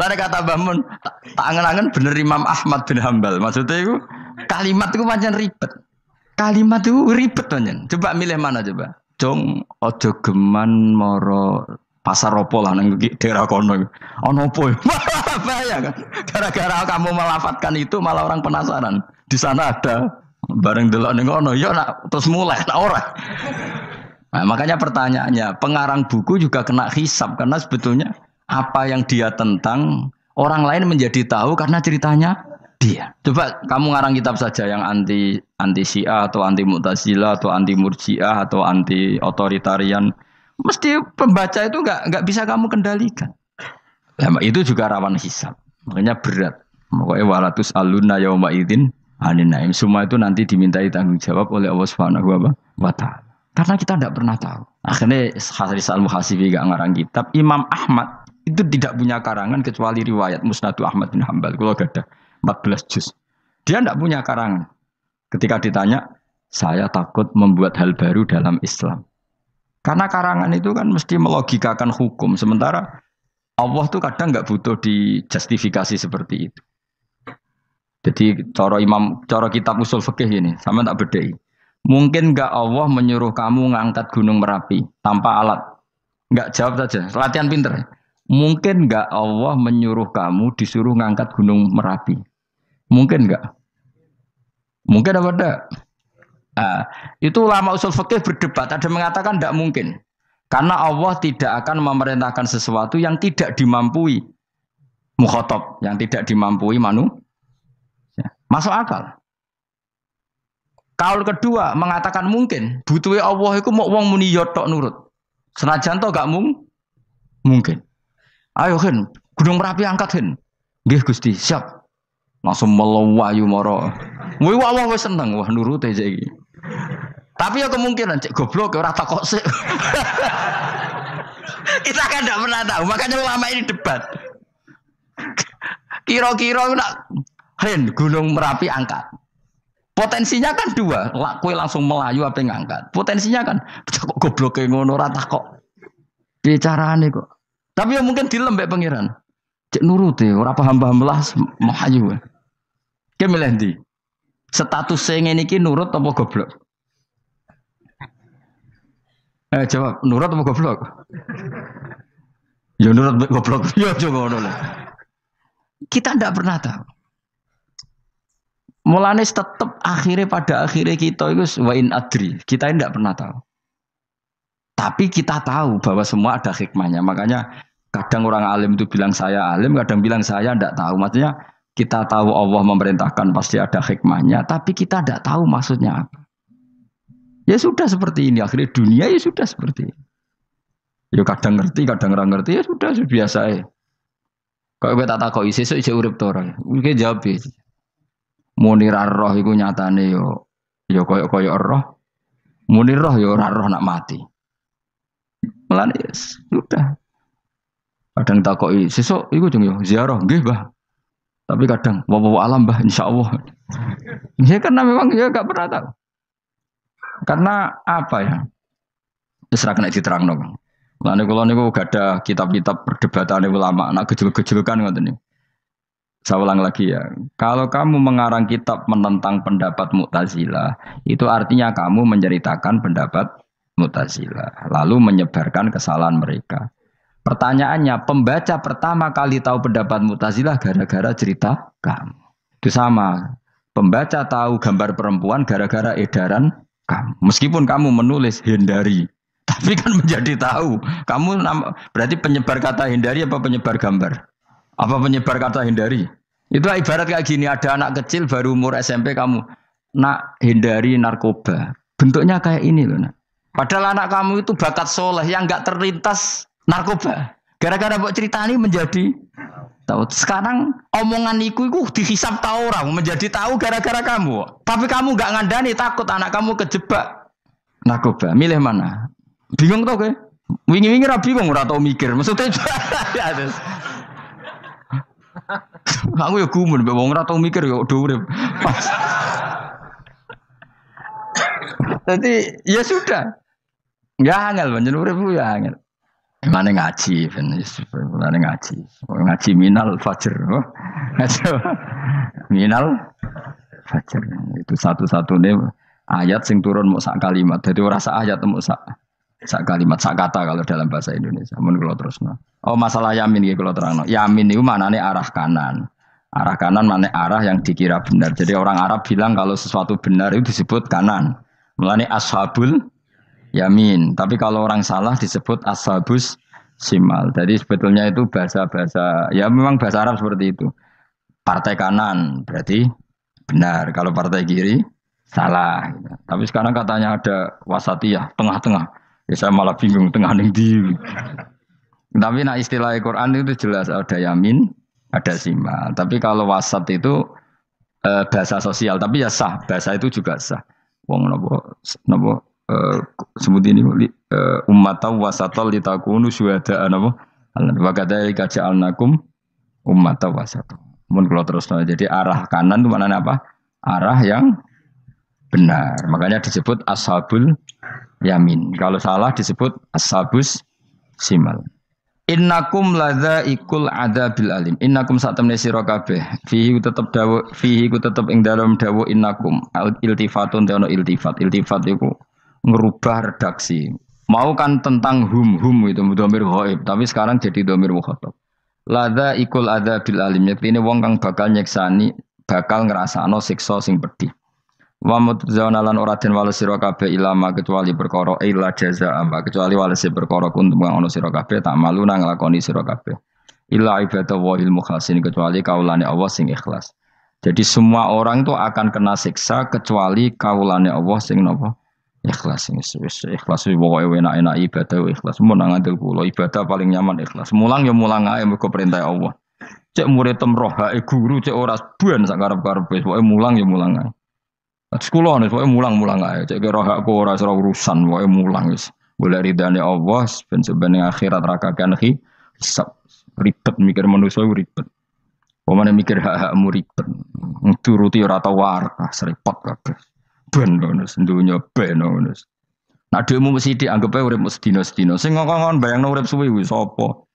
lari kata bangun tak angen-angen bener Imam Ahmad bin Hambal. Maksudnya aku kalimat itu macam ribet. Kalimat itu ribet banyak. Coba milih mana coba? Jong ojo geman moro pasar opo lah neng daerah kono. Ono opo? Ya? Bahaya kan. Gara-gara kamu melafatkan itu malah orang penasaran. Di sana ada Bareng delok ning ngono yo nak terus mulai tak ora. Nah, makanya pertanyaannya, pengarang buku juga kena hisap karena sebetulnya apa yang dia tentang orang lain menjadi tahu karena ceritanya dia. Coba kamu ngarang kitab saja yang anti anti Syiah atau anti Mu'tazilah atau anti Murji'ah atau anti otoritarian, mesti pembaca itu nggak nggak bisa kamu kendalikan. Ya, itu juga rawan hisap. Makanya berat. Makanya waratus aluna yauma idin anin naim. Semua itu nanti dimintai tanggung jawab oleh Allah Subhanahu wa taala. Karena kita tidak pernah tahu. Akhirnya Haris salmu muhasibi gak ngarang kitab. Imam Ahmad itu tidak punya karangan kecuali riwayat Musnadu Ahmad bin Hambal. Kalau ada 14 juz. Dia tidak punya karangan. Ketika ditanya, saya takut membuat hal baru dalam Islam. Karena karangan itu kan mesti melogikakan hukum. Sementara Allah tuh kadang nggak butuh dijustifikasi seperti itu. Jadi cara imam, cara kitab usul fikih ini sama tak bedai. Mungkin nggak Allah menyuruh kamu ngangkat gunung merapi tanpa alat. Nggak jawab saja. Latihan pinter. Mungkin nggak Allah menyuruh kamu disuruh ngangkat gunung merapi. Mungkin nggak? Mungkin apa enggak? Nah, itu ulama usul fikih berdebat. Ada mengatakan tidak mungkin. Karena Allah tidak akan memerintahkan sesuatu yang tidak dimampui mukhotob, yang tidak dimampui manusia. Masuk akal. Kaul kedua mengatakan mungkin butuhe Allah itu mau uang muni yotok nurut. Senajan to gak mung mungkin. Ayo Hen, Gunung Merapi angkat Hen. Gih Gusti, siap. Langsung melawayu moro. Mui Allah wah seneng wah nurut aja ini. Tapi ya kemungkinan cek goblok ya Rata kok sik. Kita kan tidak pernah tahu, makanya lama ini debat. Kiro kiro nak Ren, gunung Merapi angkat. Potensinya kan dua, kue langsung melayu apa yang angkat. Potensinya kan kok goblok ngono rata kok. Bicarane kok. Tapi ya mungkin dilembek pangeran. Cek nuruti, ora paham paham lah melayu. Ki milih ndi? Status sing ngene iki nurut apa goblok? Eh jawab, nurut apa goblok? Ya nurut goblok ya coba ngono Kita ndak pernah tahu. Mulanis tetap akhirnya pada akhirnya kita itu wain adri. Kita tidak pernah tahu. Tapi kita tahu bahwa semua ada hikmahnya. Makanya kadang orang alim itu bilang saya alim, kadang bilang saya tidak tahu. Maksudnya kita tahu Allah memerintahkan pasti ada hikmahnya, tapi kita tidak tahu maksudnya apa. Ya sudah seperti ini. Akhirnya dunia ya sudah seperti ini. Ya kadang ngerti, kadang orang ngerti. Ya sudah, sudah biasa ya. Kalau kita tak kok isi, so isi urip orang. Mungkin jawab ya. Munir roh iku nyatane yo yo koyok-koyok roh. Munir roh yo ora roh nak mati. yes, ya, sudah. Kadang koi, sesuk iku jeng yo ziarah gih bah. Tapi kadang wawu alam bah, insya allah. ya karena memang ya gak pernah tahu. Karena apa ya? Wis kena diterang dong. Lah niku kula gak ada kitab-kitab perdebatan ulama, nak gejul nggak tuh nih. Saya ulang lagi ya, kalau kamu mengarang kitab menentang pendapat mutazila, itu artinya kamu menceritakan pendapat mutazila, lalu menyebarkan kesalahan mereka. Pertanyaannya, pembaca pertama kali tahu pendapat mutazila gara-gara cerita kamu. Itu sama, pembaca tahu gambar perempuan gara-gara edaran kamu. Meskipun kamu menulis hindari, tapi kan menjadi tahu. Kamu berarti penyebar kata hindari apa penyebar gambar? Apa penyebar kata hindari? Itu ibarat kayak gini, ada anak kecil baru umur SMP kamu, nak hindari narkoba. Bentuknya kayak ini loh nak. Padahal anak kamu itu bakat soleh yang nggak terlintas narkoba. Gara-gara buat cerita ini menjadi tahu. Sekarang omongan iku itu dihisap tahu orang menjadi tahu gara-gara kamu. Tapi kamu nggak ngandani takut anak kamu kejebak narkoba. Milih mana? Bingung tau ke? Wingi-wingi rapi bingung ora tau mikir. Maksudnya ya, aku ya gumun, mbak wong ora mikir ya udah urip. Jadi ya sudah. Enggak angel pancen urip ya angel. Ya mana ngaji, ya mana ngaji, ngaji minal fajar, minal fajar itu satu-satunya ayat sing turun mau sak kalimat, jadi rasa ayat mau sak sak kalimat sak kata kalau dalam bahasa Indonesia mun kula terusno oh masalah yamin iki kula terangno yamin itu manane arah kanan arah kanan mana arah yang dikira benar jadi orang Arab bilang kalau sesuatu benar itu disebut kanan melani ashabul yamin tapi kalau orang salah disebut ashabus simal jadi sebetulnya itu bahasa-bahasa ya memang bahasa Arab seperti itu partai kanan berarti benar kalau partai kiri salah tapi sekarang katanya ada wasatiyah tengah-tengah Ya, saya malah bingung tengah neng di. Tapi nah istilah Quran itu jelas ada yamin, ada sima. Tapi kalau wasat itu eh, bahasa sosial, tapi ya sah, bahasa itu juga sah. Wong nopo nopo eh, sebut ini eh, umat tahu di takunu suwada eh, nopo. Wa alnakum umat tahu wasatol. Mungkin kalau terus jadi arah kanan itu mana apa? Arah yang benar. Makanya disebut ashabul yamin. Kalau salah disebut asabus simal. Innakum ladza ikul adabil alim. Innakum saat temne sira kabeh. Fihi tetep dawu fihi ku tetep ing dalam dawu innakum. Iltifatun dono iltifat. Iltifat iku ngerubah redaksi. Mau kan tentang hum hum itu domir ghaib, tapi sekarang jadi domir mukhatab. Ladza ikul adabil alim. Yakti ini wong kang bakal nyeksani, bakal ngrasakno siksa sing pedih. Wa zonalan lan ora den wales sira kabeh ilama kecuali perkara illa amba kecuali wales perkara kun kang ana sira kabeh tak malu nang lakoni sira kabeh. Illa ilmu khasin kecuali kaulane Allah sing ikhlas. Jadi semua orang itu akan kena siksa kecuali kaulane Allah sing napa ikhlas sing wis ikhlas wis pokoke enak-enak ibadah ikhlas mun nang ngandel kula ibadah paling nyaman ikhlas. Mulang ya mulang ae mergo perintah Allah. Cek murid temroh hae guru cek ora buan sak karep-karep wis pokoke mulang ya mulang ae. Sekolah nih, pokoknya mulang-mulang aja. Cek kira aku ora serau urusan, pokoknya mulang guys. Boleh Ridani Allah, ben sebenarnya akhirat raka kan hi, hisap ribet mikir manusia ribet. Pemane mikir hak-hakmu ribet. Nuruti ora tau warta, ah, seripot kabeh. Ben ngono dunia ben ngono. Nak dhewe mesti dianggep ae urip dino sedina. Sing ngomong, bayang urip suwi kuwi sopo.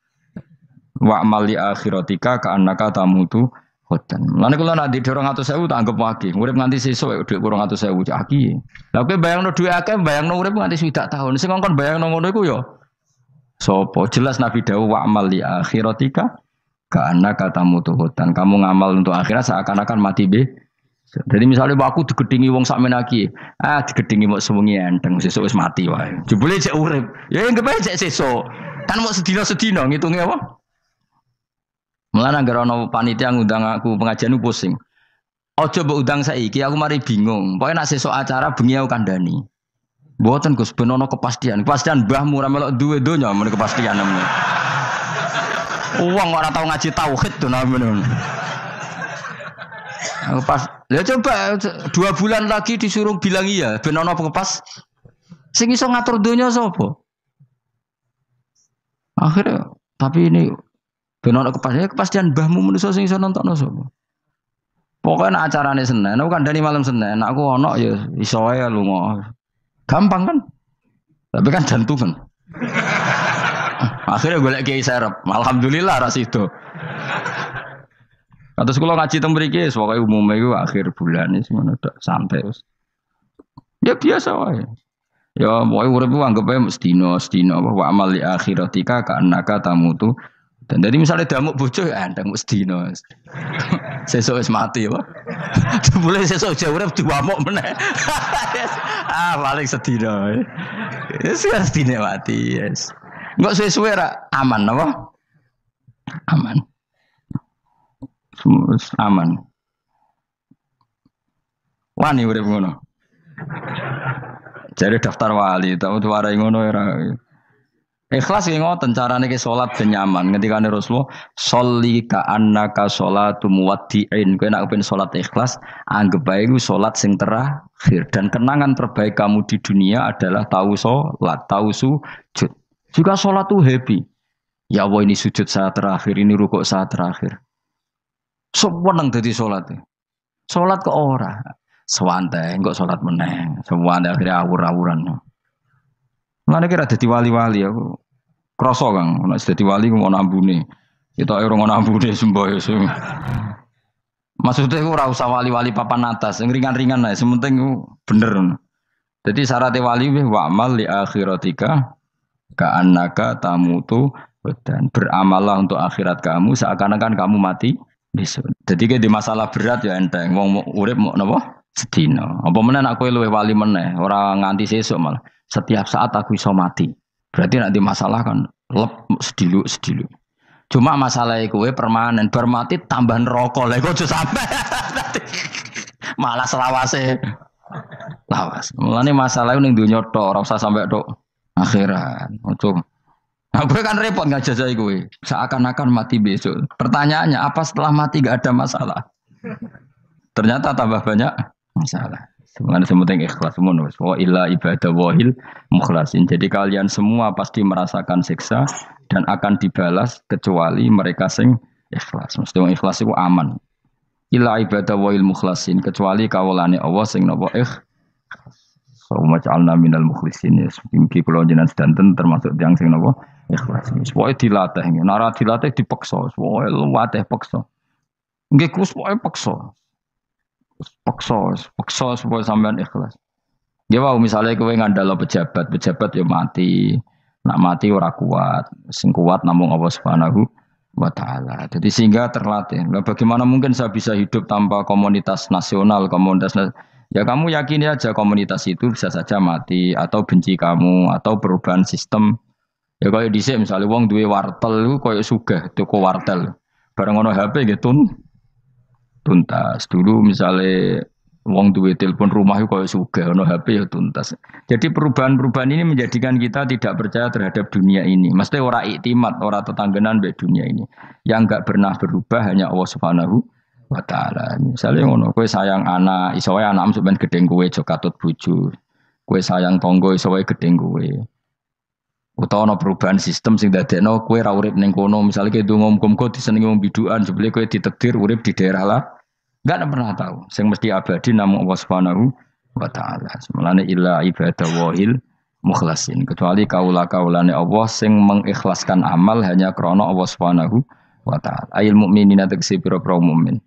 Wa mali akhiratika ka annaka mutu. Hutan. Khotan. kalau nanti dorong atau 200.000 tak anggap wagi. Urip nganti sesuk dhuwit lagi. Lalu aki. bayang no bayangno dhuwit bayang no urip nganti 60 tahun. ngomong bayang bayangno ngono iku yo. Ya, so Jelas Nabi Dawu amal di akhiratika karena katamu tuh hutan. Kamu ngamal untuk akhirat seakan-akan mati be. Jadi misalnya aku digedingi wong sak menaki, ah digedingi mau sewengi enteng sesuk wis mati wae. Jebule cek urip. Ya enggak bae cek sesuk. Kan mau sedina-sedina ngitungnya apa? Mulane anggere ana panitia ngundang aku pengajian ku pusing. Ojo mbok undang saiki, aku mari bingung. Pokoke nek sesuk acara bengi aku kandhani. Mboten Gus, ben ana kepastian. Kepastian mbahmu ora melok duwe donya men kepastian men. Uang ora tau ngaji tauhid tuh namanya. Aku pas, ya coba dua bulan lagi disuruh bilang iya, ben ana pengepas. Sing iso ngatur donya sapa? Akhirnya, tapi ini Ben ana kepastian, kepastian mbahmu manusa sing iso nontokno sapa. Pokoknya nek acarane Senin, aku kandhani malam Senin, aku ono ya iso wae lunga. Gampang kan? Tapi kan jantungan. Akhirnya golek kiai serep. Alhamdulillah ras itu. Atau sekolah ngaji teng mriki pokoke umumnya iku akhir bulan ini semono santai wis. Ya biasa wae. Ya, mau urip ku anggape mesti dino, sedino apa amal li akhiratika ka annaka tamutu dan jadi misalnya damuk bojo ya ah, damuk sedina. sesuk wis mati apa? Boleh sesuk jauh urip diwamuk meneh. ah paling setino, ya, ya sedina mati, yes. Enggak sesuai ra aman apa? Aman. Semua aman. Wani urip ngono. Jadi daftar wali, tahu tuh tuara ngono ya. Ikhlas yang ngoten nih ke sholat ben nyaman ketika Rasulullah sholli ka annaka sholatu muwaddi'in Kau nak pun sholat ikhlas anggap baik. gue sholat sing terakhir dan kenangan terbaik kamu di dunia adalah tahu sholat, tahu sujud Juga sholat tuh happy ya Allah ini sujud saat terakhir ini rukuk saat terakhir nang sholat salat e. sholat ke ora Sewante, enggak sholat meneng semua akhirnya awur-awuran Mana kira ada wali-wali aku. kroso Kang, nek dadi wali mau ana ambune. Kita ora ana semboy sembah Maksudnya aku rasa wali-wali papan atas, yang ringan-ringan lah, sementing bener. Jadi syarat wali wa mal li akhiratika tamu tuh dan beramallah untuk akhirat kamu seakan-akan kamu mati besok. Jadi kayak di masalah berat ya enteng. Wong urip mau nopo setino. Apa menen aku luwe wali mana? orang nganti sesuk malah. Setiap saat aku iso mati. Berarti nanti masalah kan lep sedilu sedilu. Cuma masalah gue eh, permanen, bermati tambahan rokok lah. Kau sampai malah selawase, lawas. Mulane masalah ning dunia tok, ora usah sampai tok akhiran Ojo. Nah, kan repot nggak jajai gue. Eh. Seakan-akan mati besok. Pertanyaannya apa setelah mati gak ada masalah? Ternyata tambah banyak masalah. Mengenai semuanya ikhlas semua nulis. Wa ilah ibadah wahil mukhlasin. Jadi kalian semua pasti merasakan siksa dan akan dibalas kecuali mereka sing ikhlas. Mesti wong ikhlas itu aman. Ilah ibadah wahil mukhlasin kecuali kawulane Allah sing nopo ikh. So ja'alna minal mukhlasin. ya. Mungkin kalau jenengan sedanten termasuk tiang sing nopo ikhlas. Semua dilatih. narat dilatih dipaksa. Semua luwateh paksa. Nggih kus pokoke paksa. Paksa, paksa supaya sampean ikhlas. Ya wow, misalnya kowe ngandalo pejabat, pejabat ya mati. Nak mati ora kuat, sing kuat namung Allah Subhanahu wa taala. Jadi sehingga terlatih. Nah, bagaimana mungkin saya bisa hidup tanpa komunitas nasional, komunitas nasional? Ya kamu yakini aja komunitas itu bisa saja mati atau benci kamu atau perubahan sistem. Ya di sini misalnya wong duwe wartel kok suka sugih toko wartel. Bareng ono HP gitu tuntas. Dulu misalnya wong duwe telepon rumah itu suka, juga ono HP ya tuntas. Jadi perubahan-perubahan ini menjadikan kita tidak percaya terhadap dunia ini. Mesti orang iktimat, orang tetanggenan di dunia ini. Yang enggak pernah berubah hanya Allah Subhanahu wa taala. Misalnya ngono kowe sayang anak, iso wae anakmu sampean gedeng kowe aja katut bojo. sayang tonggo iso wae gedeng kowe. Utawa ana perubahan sistem sing dadekno kowe ra urip ning kono, misale kowe ndonga muga disenengi wong biduan, jebule kowe urip di daerah lah Enggak pernah tahu. Sing mesti abadi namung Allah Subhanahu wa taala. Semulane illa ibadawahil mukhlasin. Kecuali kaula kaulane Allah sing mengikhlaskan amal hanya krono Allah Subhanahu wa taala. Ayil mukminin tegese pira-pira mukmin.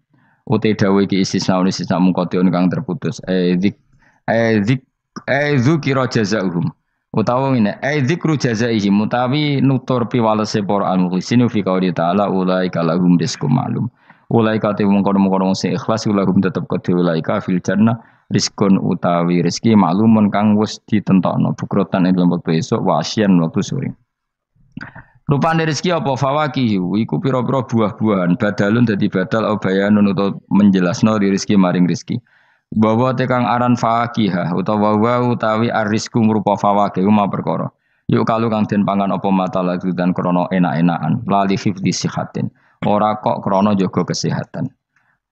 Uti dawuh iki istisna unis sisa mung kang terputus. Ezik ezik edzukira jazaohum. Utawa ngene, edzikru jazaihim utawi nutur piwalese para al-mukhlisin fi qauli ta'ala ulaika lahum rizqum ma'lum. Ulaika te mung kono-kono sing ikhlas iku lahum tetep kudu ulaika fil jannah rizkun utawi rizki maklumun kang wis ditentokno bukrotan ing lembut besok wasian waktu sore. Rupane rezeki apa fawaki, iku pira-pira buah-buahan badalun dadi badal au bayanun utawa menjelasno di rezeki maring rezeki. Bahwa tekang aran fakihah utawa wa utawi arisku merupa fawaki uma perkara. Yuk kalu kang den pangan apa mata lagi dan krono enak-enakan lali hifdi sihatin. Ora kok krono jaga kesehatan.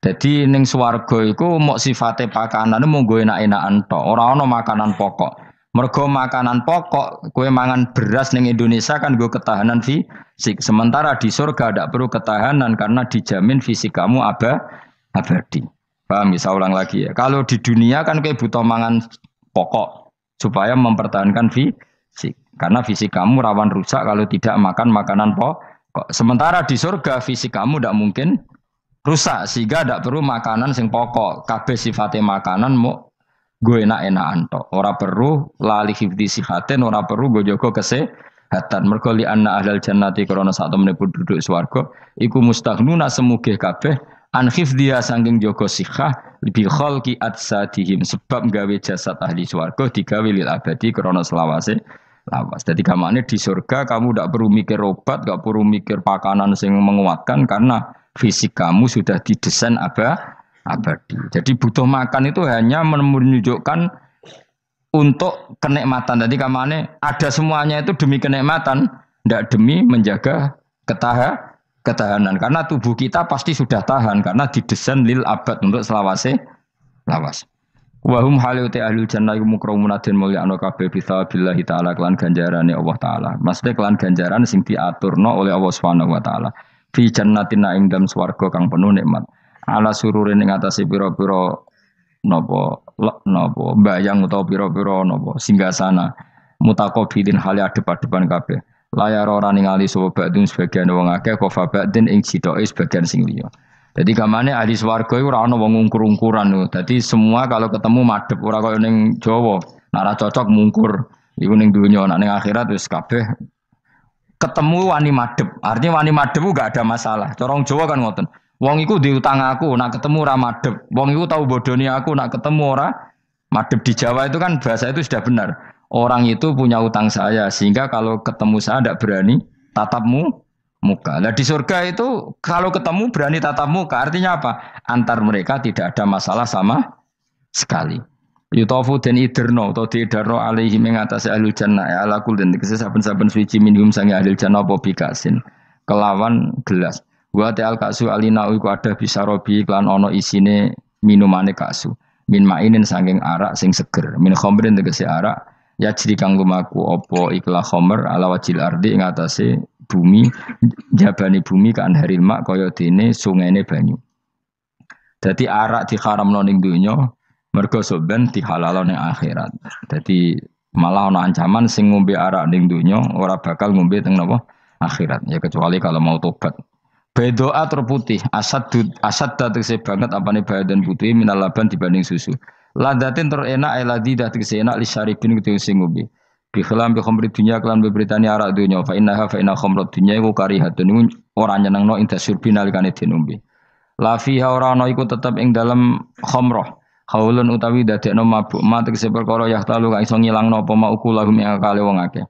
Jadi ning swarga iku mok sifate pakanane munggo enak-enakan tok, ora ana makanan pokok. Mergo makanan pokok kue mangan beras ning Indonesia kan gue ketahanan fisik. Sementara di surga tidak perlu ketahanan karena dijamin fisik kamu aba abadi. Paham bisa ya? ulang lagi ya. Kalau di dunia kan kue butuh mangan pokok supaya mempertahankan fisik. Karena fisik kamu rawan rusak kalau tidak makan makanan pokok Sementara di surga fisik kamu tidak mungkin rusak sehingga tidak perlu makanan sing pokok. Kabe sifatnya makanan mau gue enak enak anto Ora perlu lali hidup sihaten, Orang perlu gue jogo kese hatan Merkoli anak ahlal jannati korona satu temene duduk swargo iku mustahnuna semuge kabe an dia sangking joko sikhah bi atsa dihim sebab gawe jasad ahli swargo digawe lil abadi korona selawase lawas. Jadi kamarnya di surga kamu tidak perlu mikir obat, tidak perlu mikir pakanan yang menguatkan karena fisik kamu sudah didesain apa abadi. Jadi butuh makan itu hanya menunjukkan untuk kenikmatan. Jadi kamarnya ada semuanya itu demi kenikmatan, tidak demi menjaga ketaha ketahanan. Karena tubuh kita pasti sudah tahan karena didesain lil abad untuk selawase lawas. Wahum haluti ahli jannah iku mukramuna den ana kabeh bisa billahi taala kelan ganjarane Allah taala. Maksudnya kelan ganjaran sing diaturno oleh Allah Subhanahu wa taala. Fi jannatin ing dalem swarga kang penuh nikmat. Ala sururi ning atase pira-pira napa napa bayang utawa pira-pira napa singgasana mutaqabilin hale adep-adepan kabeh. Layar ora ningali sapa badun sebagian wong akeh kofa badin ing sitoke sebagian sing liya. Jadi kamarnya ahli swarga iku ora ana wong ngungkur-ungkuran. Dadi semua kalau ketemu Madep ora kaya ning Jawa. Nek cocok mungkur. Iku ning dunya, nek ning akhirat wis kabeh ketemu wani madep. Artinya wani madep juga ada masalah. Corong Jawa kan ngoten. Wong iku diutang aku, nak ketemu ora madep. Wong iku tahu bodoni aku, nak ketemu ora Madep di Jawa itu kan bahasa itu sudah benar. Orang itu punya utang saya sehingga kalau ketemu saya tidak berani tatapmu muka. Nah di surga itu kalau ketemu berani tatap muka. Artinya apa? Antar mereka tidak ada masalah sama sekali. Yutofu dan iderno atau tidarno alaihi mengatas ahlul jannah ya, ala kulin dikasih saben-saben suci minum sangi ahlul jannah apa bikasin kelawan gelas wa al kasu alina iku ada bisa robi klan ono isine minumane kasu min mainin sanging arak sing seger min khomrin dikasih arak ya ciri kang lumaku opo iklah khomer ala wajil ardi ngatasi bumi jabane bumi kan hari mak kaya dene sungaine banyu. Dadi arak diharamno ning donya mergo soben dihalalno ning akhirat. jadi malah ana ancaman sing ngombe arak ning donya ora bakal ngombe teng napa akhirat ya kecuali kalau mau tobat. Bedoa terputih, asad dud, asad datese banget apane badan putih minal laban dibanding susu. Ladatin terenak eladi eh, datese enak lisaribin kudu sing ngombe. Di bi khomri dunya kelan britani arak dunya fa innaha fa inna khomrat dunya iku karihatun orangnya ora nyenengno ing dasir binalikane dinumbi. La fiha ora ana iku tetep ing dalem khomroh. kaulun utawi dadekno mabuk ma tegese perkara talu kang iso ngilangno apa mau lahum ing akale wong akeh.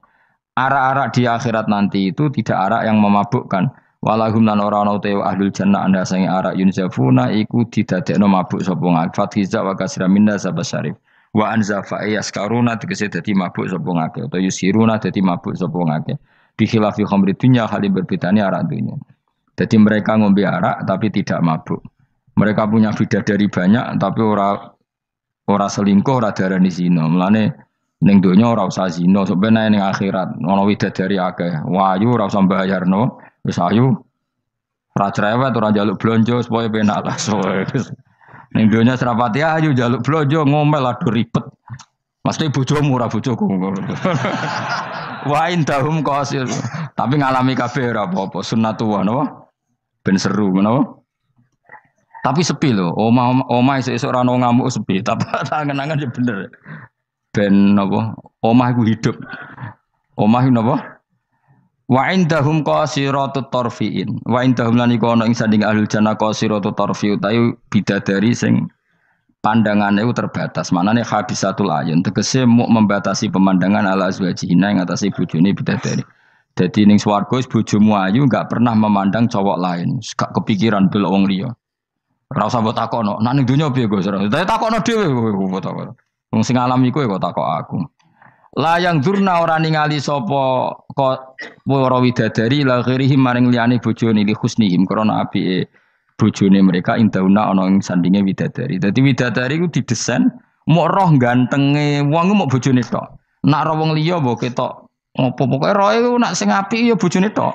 Arak-arak di akhirat nanti itu tidak arak yang memabukkan. walahum lan ora ana utawi ahlul jannah anda sange arak yunzafuna iku didadekno mabuk sapa ngafat hizab wa kasra minna sabasyarif wa anzafa'i yaskaruna tegese dadi mabuk sapa ngake utawa yusiruna dadi mabuk sapa ngake khilafi khamri dunya hali berbedane arak dunya jadi mereka ngombe arak tapi tidak mabuk mereka punya dari banyak tapi ora ora selingkuh ora darani zina mlane ning donya ora usah zina sampeyan ning akhirat ana dari akeh wayu ora usah mbayarno wis ayu ora cerewet ora njaluk blonjo supaya penak lah Ning donya serapati ayu ah, jaluk blojo ngomel aduh ribet. Pasti bojomu ora bojoku. Wa indahum qasir. Tapi ngalami kabeh ora apa-apa, sunnatullah napa? Ben seru napa? Tapi sepi loh, oma oma esok rano ngamuk sepi, tapi tangan-tangan ya bener. Ben apa? Oma hidup. Omah, itu Wa indahum qasiratut tarfiin. Wa indahum lan iku ana ing sanding ahlul jannah qasiratut tarfi utawi bidadari sing pandangannya itu terbatas. Manane habisatul ayun tegese muk membatasi pemandangan ala azwajihina ing atase bojone bidadari. Dadi ning swarga bojomu ayu enggak pernah memandang cowok lain, gak kepikiran bel wong liya. Ora usah mbok takono, Nang ning donya piye Gus? Tapi takono dhewe kowe takono. Wong sing alam iku ya kok takok aku. Layang durna ora ningali sapa para widadari la ghairihim maring liyane bojone li husnihim krana apike bojone mereka indauna ana ing sandinge widadari. Dadi widadari ku didesain mau roh gantenge wong mau bojone tok. Nak roh wong liya mbok ketok ngopo pokoke roe nak sing apik ya bojone tok.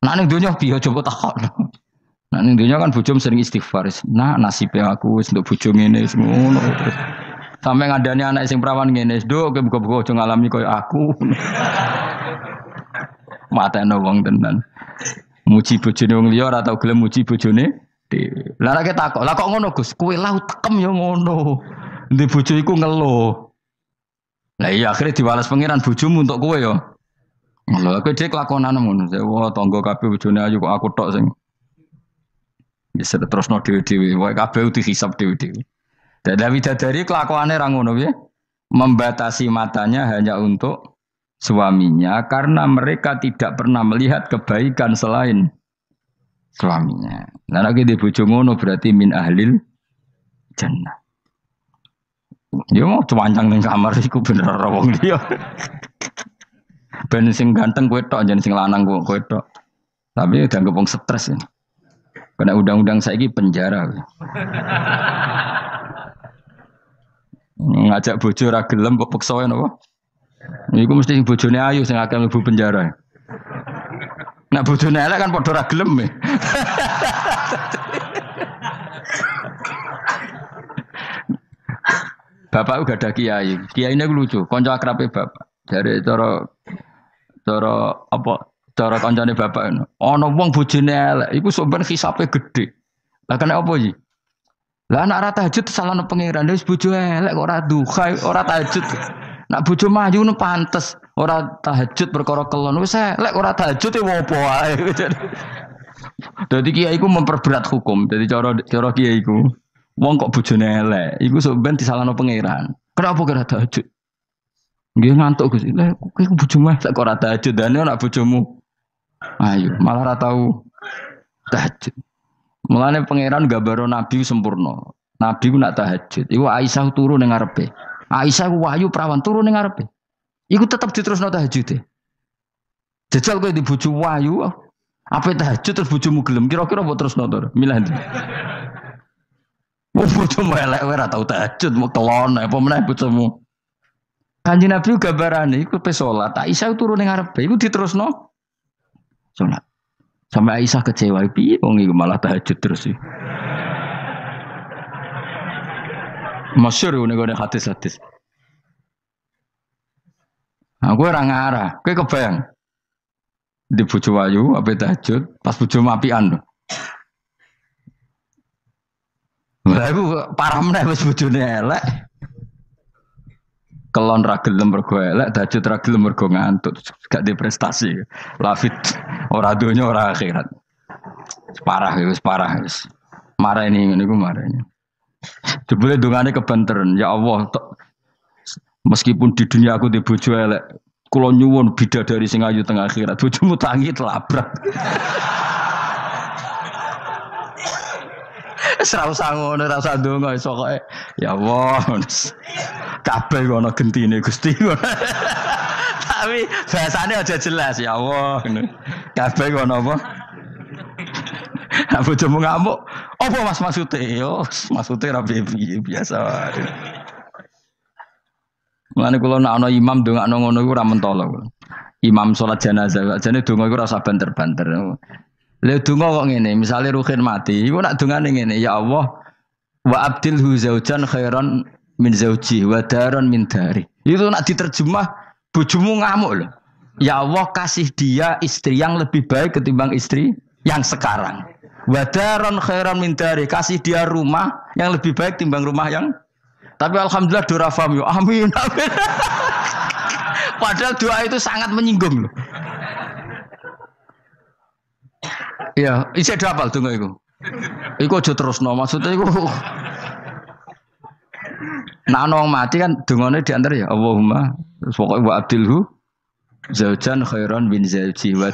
Nak ning donya piye coba takon. Nak ning donya kan bojom sering istighfar. Nah nasibe aku wis nduk bojo ngene ngono. Sampai ngadani anak sing perawan ngene, "Duh, kowe buka-buka aja ngalami koyo aku." Matene wong tenan. Muji bojone wong liya ora tau gelem muji bojone dhewe. Lah nek takok, "Lah kok ngono, Gus? Kowe laut tekem yo ya ngono." Ndek bojo iku ngelo, Lah iya akhirnya diwales pangeran bojomu untuk kowe yo, ya. Lho aku dhek lakonan ngono. Sewa tangga kabeh bojone ayu kok aku tok sing Ya terus no dewi dewi, wae kabeh uti hisap dewi dewi. Dari dari kelakuannya ngono ya. Membatasi matanya hanya untuk suaminya karena mereka tidak pernah melihat kebaikan selain suaminya. Nah, lagi di bujung ngono berarti min ahlil jannah. Dia ya, mau cuancang di kamar bener rawong dia. ben sing ganteng gue tok jangan sing lanang gue tok. Tapi ya dianggap wong stres ya. udang undang-undang ini penjara. ngajak bojo ra gelem pepeksa napa niku mesti sing bojone ayu sing akeh mlebu penjara nek bojone elek kan padha ra gelem eh. Bapak juga ada kiai, kiai ini lucu, konco akrabnya bapak, dari toro toro apa toro kancane bapak ini, ono wong bujine elek, ibu sumpah kisape gede, lah apa sih? Lah anak rata tahajud nopo pangeran wis bojo elek kok ora duha ora tahajud. Nak bojo maju nu pantes ora tahajud perkara kelon wis elek ora tahajud ya opo ae. Dadi kiai ku memperberat hukum. Dadi cara cara kiai ku, wong kok bojone elek iku sok ben disalahno pangeran. Kenapa kira tahajud? Nggih ngantuk Gus. Lah kowe bojomu sak ora tahajud dan nek bojomu ayo malah ora tau tahajud. Mulane pangeran baru nabi sempurna. Nabi ku nak tahajud. Iku Aisyah turun ning ngarepe. Aisyah ku wahyu perawan turu ning ngarepe. Iku tetep diterusno tahajud. Jajal kowe di bojo wahyu. Ah. Apa tahajud terus bojomu gelem kira-kira mbok terus to. Milah ndi. Wong bojomu elek ora tau tahajud mau kelon apa meneh bojomu. Kanjeng Nabi gambarane iku pe salat. Aisyah turu ning ngarepe iku diterusno salat. Sampai Aisyah kecewa, piye wong iku malah tahajud terus sih. Masyur ini gue hadis-hadis. Aku nah, orang ngarah, gue kebayang. Di buju wayu, apa tahajud, pas buju mapian tuh. parah meneh pas bojone elek kelon ragil lembur gue elek, tahajud ragil lembur gue ngantuk, gak diprestasi Lafit ora donya ora akhirat. Parah ya wis parah ya wis. Marah ini ini ngene iku ini Jebule dungane kebenteran, ya Allah meskipun di dunia aku di bojo elek, kula nyuwun bidadari singa ayu tengah akhirat. Bojomu tangi telabrak. Serau sanggup ngono rasa donga iso kok ya Allah. Kabeh ono gentine Gusti. Tapi bahasane aja jelas ya Allah ngono. Kabeh ono apa? Aku cuma ngamuk. Apa Mas maksudnya? Yo, maksudnya rapi biasa. Mulane kula nak ana imam dongakno ngono iku ora mentolo. Imam salat jenazah, jane donga iku ora usah banter-banter. Lha donga kok ngene, misale Ruhin mati, iku nak dongane ngene, ya Allah wa abdil zaujan khairan min zauji wa daron min dari. Itu nak diterjemah bojomu ngamuk loh. Ya Allah kasih dia istri yang lebih baik ketimbang istri yang sekarang. Wa daron khairan min dari, kasih dia rumah yang lebih baik timbang rumah yang tapi alhamdulillah doa faham yo. Amin. amin. Padahal doa itu sangat menyinggung loh. Iya, isi dapal tunggu iku. Iku aja no maksudnya iku Nah, nong mati kan dengannya diantar ya Allahumma pokoknya wa abdilhu zaujan khairan bin zauji wa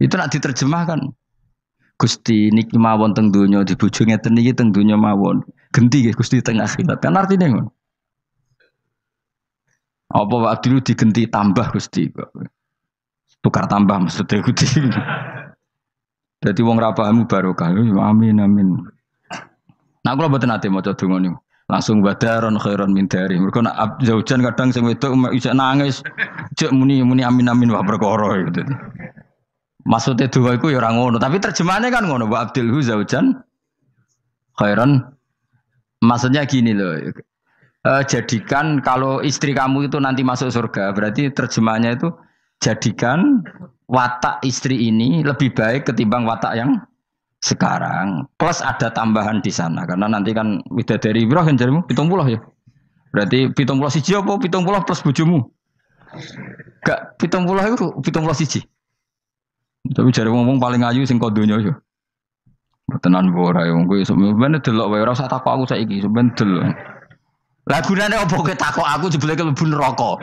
Itu nak diterjemahkan. Gusti niki mawon teng di dibojo ngeten niki teng dunyo mawon. Genti nggih Gusti teng akhirat. Kan artinya ngono. Apa wa abdilhu digenti tambah Gusti Tukar tambah maksudnya Gusti. Jadi wong baru kali, Amin amin. Nah kalau buat nanti mau coba nih. Langsung badaron khairon min dari. Mereka nak jauhan kadang sing itu isek nangis. Cek muni muni amin amin wah berkoro gitu. Maksudnya dua itu ya orang ngono, tapi terjemahannya kan ngono. Wa Abdul Huzaujan. zaujan Maksudnya gini loh. Ya. E, jadikan kalau istri kamu itu nanti masuk surga, berarti terjemahnya itu jadikan watak istri ini lebih baik ketimbang watak yang sekarang plus ada tambahan di sana karena nanti kan dari berapa kan jarimu pitung puluh ya berarti pitung puluh siji apa pitung puluh plus bujumu gak pitung puluh itu pitung puluh siji tapi jari ngomong paling ayu sing kodonya ya. tenan ora ya, mungkin sebenarnya delok wae rasa takut aku aku saiki sebenarnya delok lah apa opo ke takok aku jebule lebih rokok.